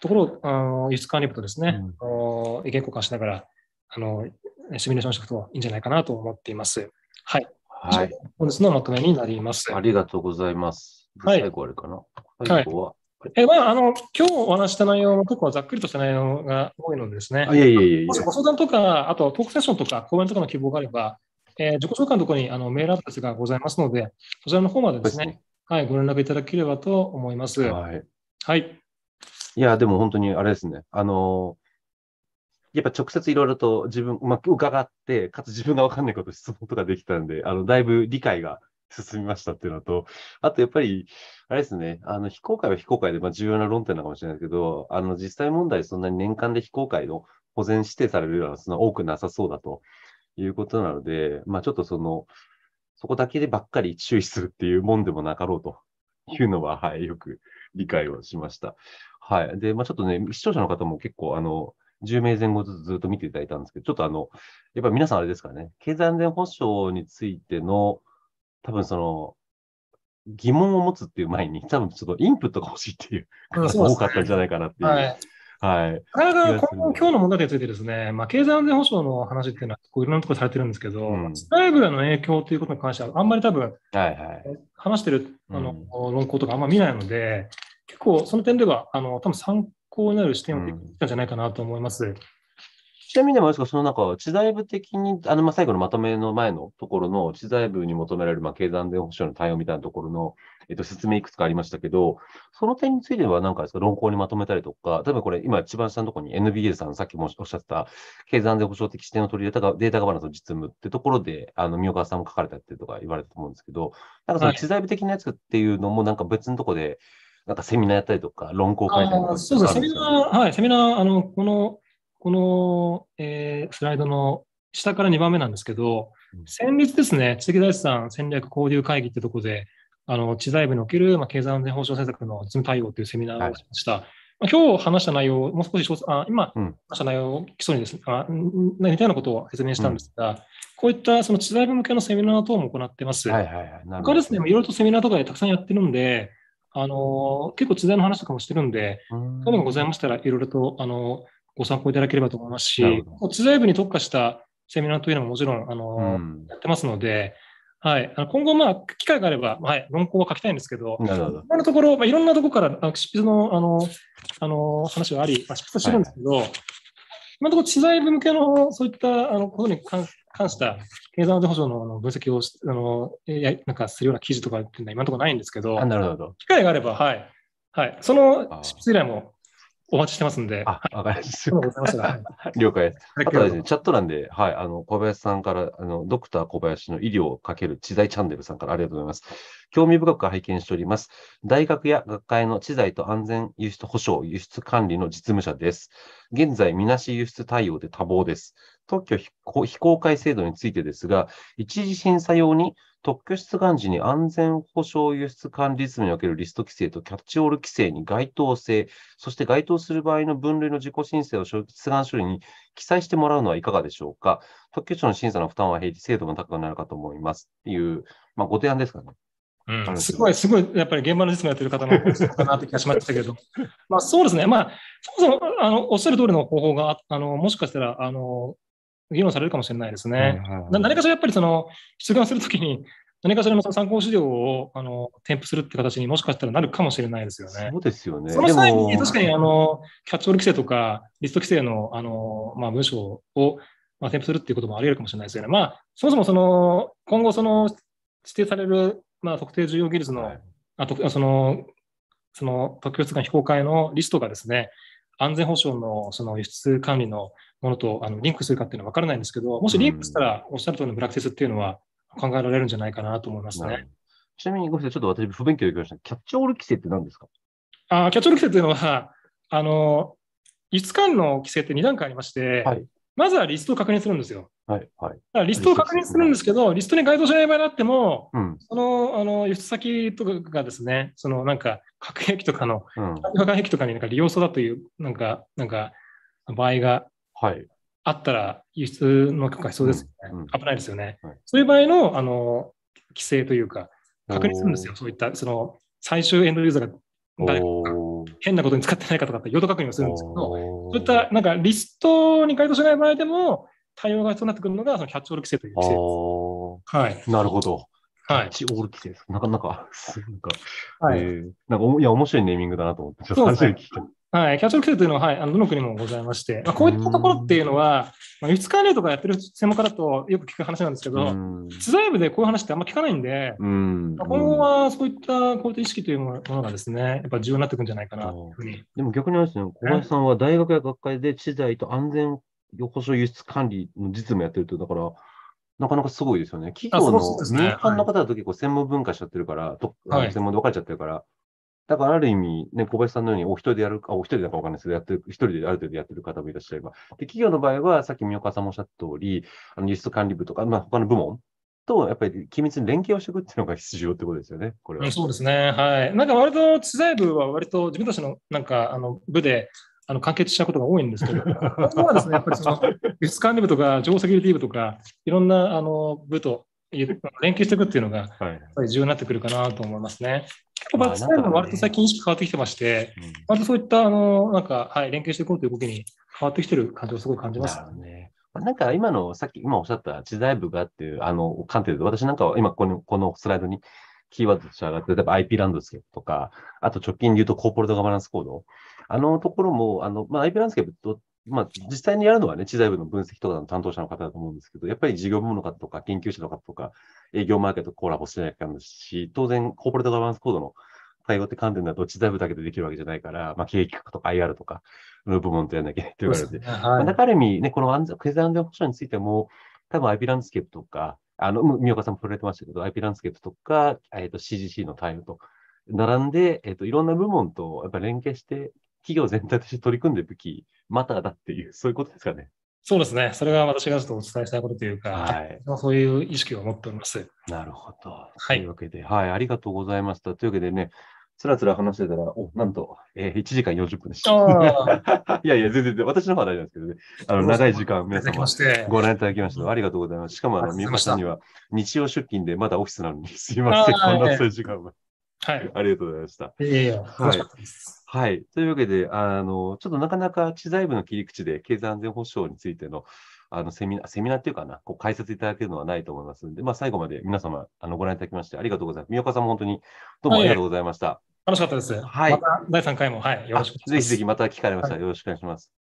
ところを輸出管理部とですね、意見交換しながら、あのシミュレーションしていくといいんじゃないかなと思っています。はい。はい、本日のまとめになります。ありがとうございます。はい、最後あれかな。最後は、はいえまあ、あの今日お話した内容も結構ざっくりとした内容が多いのでですね、いやいやいやご相談とか、あとトークセッションとか講演とかの希望があれば、えー、自己紹介のところにあのメールアドレスがございますので、そちらの方までですね、はい、ご連絡いただければと思います。はい。はい。いや、でも本当にあれですね。あのやっぱ直接いろいろと自分、まあ、伺って、かつ自分がわかんないこと質問とかできたんで、あの、だいぶ理解が進みましたっていうのと、あとやっぱり、あれですね、あの、非公開は非公開で、まあ、重要な論点なのかもしれないけど、あの、実際問題、そんなに年間で非公開の保全指定されるような、そんな多くなさそうだということなので、まあちょっとその、そこだけでばっかり注意するっていうもんでもなかろうというのは、はい、よく理解をしました。はい。で、まあちょっとね、視聴者の方も結構、あの、10名前後ずつずっと見ていただいたんですけど、ちょっとあの、やっぱり皆さんあれですかね、経済安全保障についての、多分その、疑問を持つっていう前に、多分ちょっとインプットが欲しいっていう方が多かったんじゃないかなっていう。はい。かなか今日の問題についてですね、まあ、経済安全保障の話っていうのは、こういろんなところされてるんですけど、うん、スライブの影響ということに関しては、あんまり多分、はいはい、話してるあの、うん、論考とかあんま見ないので、結構その点では、あの多分参考になる視点をできたんじゃないかなと思います。うん、ちなみに、もすかその中、知財部的に、あの、ま、最後のまとめの前のところの、知財部に求められる、ま、経済安全保障の対応みたいなところの、えっと、説明いくつかありましたけど、その点については何かですか、論考にまとめたりとか、例えばこれ、今、一番下のところに n b a さん、さっきもおっしゃってた、経済安全保障的視点を取り入れたデータガバナンスの実務ってところで、あの、三岡さんも書かれたってとか言われたと思うんですけど、なんかその知財部的なやつっていうのも、なんか別のとこで、なんかセミナーやったりとか、論考会とか、ね。そうですね、セミナー、はい、セミナー、あの、この、この、えー、スライドの下から2番目なんですけど、先日ですね、知的財産戦略交流会議ってとこで、あの、知財部における、まあ、経済安全保障政策の実務対応というセミナーをしました。はい、今日話した内容、もう少し、あ今話した内容を基礎にですね、あ似たようなことを説明したんですが、うん、こういったその知財部向けのセミナー等も行ってます。はいはいはい。他ですね、いろいろとセミナーとかでたくさんやってるんで、あの結構知財の話とかもしてるんで、そういうのがございましたら、いろいろと、あのご参考いただければと思いますし、知財部に特化したセミナーというのももちろん、あの、うん、やってますので、はい、今後、まあ、機会があれば、はい、論考は書きたいんですけど、なるほど今のところ、まあ、いろんなところからあ執筆のあのあの話はあり、まあ、執筆してるんですけど、はい、今のところ、知財部向けのそういったあのことに関した経済安全保障のあの分析をあのやなんかするような記事とかっていうのは今のところないんですけど、なるほど機会があれば、はい、はい、その執筆依頼もお待ちしてますんで。あ、わかりました。了解です。あとはですね、チャット欄で、はい、あの、小林さんから、あの、ドクター小林の医療をかける知財チャンネルさんからありがとうございます。興味深く拝見しております。大学や学会の知財と安全輸出保障、輸出管理の実務者です。現在、みなし輸出対応で多忙です。特許非公開制度についてですが、一時審査用に特許出願時に安全保障輸出管理図におけるリスト規制とキャッチオール規制に該当性、そして該当する場合の分類の自己申請を出願書類に記載してもらうのはいかがでしょうか。特許庁の審査の負担は平時制度も高くなるかと思いますっていう、まあ、ご提案ですかね。うん、すごい、すごい、やっぱり現場の実務やってる方のかなって気がしましたけど、まあそうですね、まあ、そもそもあのおっしゃる通りの方法が、あのもしかしたらあの議論されるかもしれないですね。何かしらやっぱりその出願するときに、何かしらの参考資料をあの添付するって形にもしかしたらなるかもしれないですよね。そうですよね。その際に確かにあのキャッチボール規制とかリスト規制のあの、まあ、文章を、まあ、添付するっていうこともあり得るかもしれないですよね。まあ、そもそもその今後指定される、まあ、特定重要技術の、はい、あとそのその特許出願非公開のリストがですね、安全保障のその輸出管理のものとあのリンクするかっていうのは分からないんですけど、もしリンクしたら、おっしゃる通りのブラックセスっていうのは考えられるんじゃないかなと思いますね。ちなみにごめんなさい、ちょっと私、不勉強できました。キャッチオール規制って何ですかあキャッチオール規制というのは、あの、輸出理の規制って2段階ありまして、はい、まずはリストを確認するんですよ。はいはい、だからリストを確認するんですけど、リストに該当しない場合があっても、うん、そのあの輸出先とかがですね、そのなんか核兵器とかの、うん、核兵器とかになんか利用そうだという、なんか、なんか場合があったら、輸出の許可必要ですよね、危ないですよね、はい、そういう場合のあの規制というか、確認するんですよ、そういったその最終エンドユーザーが誰か変なことに使ってないかとかって、用途確認をするんですけど、そういったなんかリストに該当しない場合でも、対応が必要になってくるのが、そのキャッチオール規制という規制です。はい。なるほど。はい。キャッチオール規制です。なかなか、なんか、はい。えー、なんか、いや、面白いネーミングだなと思って、ちょっと話を聞はい、キャッチオール規制というのは、はい、あのどの国もございまして、まあ、こういったところっていうのは、まあ、輸出関連とかやってる専門家だとよく聞く話なんですけど、知財部でこういう話ってあんま聞かないんで、ん今後はそういったこういった意識というものがですね、やっぱ重要になってくるんじゃないかなというふうに。でも逆にあれですね、小林さんは大学や学会で知財と安全横証輸出管理の実務やってると、だから、なかなかすごいですよね。企業の、民間の方だと結構専門分化しちゃってるから、はい、専門で分かれちゃってるから、だからある意味、ね、小林さんのようにお一人でやるか、お一人だかわかんないですけど、やってる、一人である程度やってる方もいらっしゃれば。で、企業の場合は、さっき宮川さんもおっしゃった通り、あの、輸出管理部とか、まあ、他の部門と、やっぱり緊密に連携をしていくっていうのが必要ってことですよね、これは。そうですね。はい。なんか割と、知財部は割と自分たちの、なんか、あの、部で、あの完結したことが多いんですけど、今 はですね、やっぱりその、輸出管理部とか、情報セキュリティ部とか、いろんなあの部と連携していくっていうのが、やっぱり重要になってくるかなと思いますね。結構、バッチサイも割と最近意識変わってきてまして、割とそういったあのなんか、はい、連携していこうという動きに変わってきてる感じをすごい感じます。ねなんか今の、さっき、今おっしゃった知財部がっていう、あの、観点で、私なんかは今この、このスライドにキーワードとして上がって、例えば IP ランドスケとか、あと直近で言うとコーポレートガバナンスコードあのところも、あの、まあ、IP ランスケープと、まあ、実際にやるのはね、知財部の分析とかの担当者の方だと思うんですけど、やっぱり事業部門の方とか、研究者の方とか、営業マーケットコラボしてないかもし、当然、コーポレートガバナンスコードの対応って観点だと、知財部だけでできるわけじゃないから、まあ、経営企画とか IR とかの部門とやらなきゃいけないと言われて、はいまあ、ある意味、ね、この安全経済安全保障についても、多分 IP ランスケープとか、あの、宮岡さんも触れてましたけど、IP ランスケープとか、えっ、ー、と、CGC の対応と、並んで、えっ、ー、と、いろんな部門とやっぱ連携して、企業全体として取り組んでるべきマターだっていう、そういうことですかね。そうですね。それが私がちょっとお伝えしたいことというか、はい、そういう意識を持っております。なるほど。はい。というわけで、はい、ありがとうございました。というわけでね、つらつら話してたら、お、なんと、えー、1時間40分でした。いやいや、全然、私の方は大丈夫ですけどね。あの、長い時間、皆様、ご覧いただきまして、ありがとうございます。しかも、あの、三ゆさんには、日曜出勤でまだオフィスなのに、すいません、こんなそい時間は。はい。ありがとうございました。いやいや、はい。はい。というわけで、あの、ちょっとなかなか知財部の切り口で経済安全保障についての、あのセミナー、セミナーっていうかな、こう解説いただけるのはないと思いますので、まあ、最後まで皆様、あのご覧いただきましてありがとうございます。三岡さんも本当にどうもありがとうございました。はい、楽しかったです。はい。また第3回も、はい、よろしくお願いします。ぜひぜひまた聞かれました。はよろしくお願いします。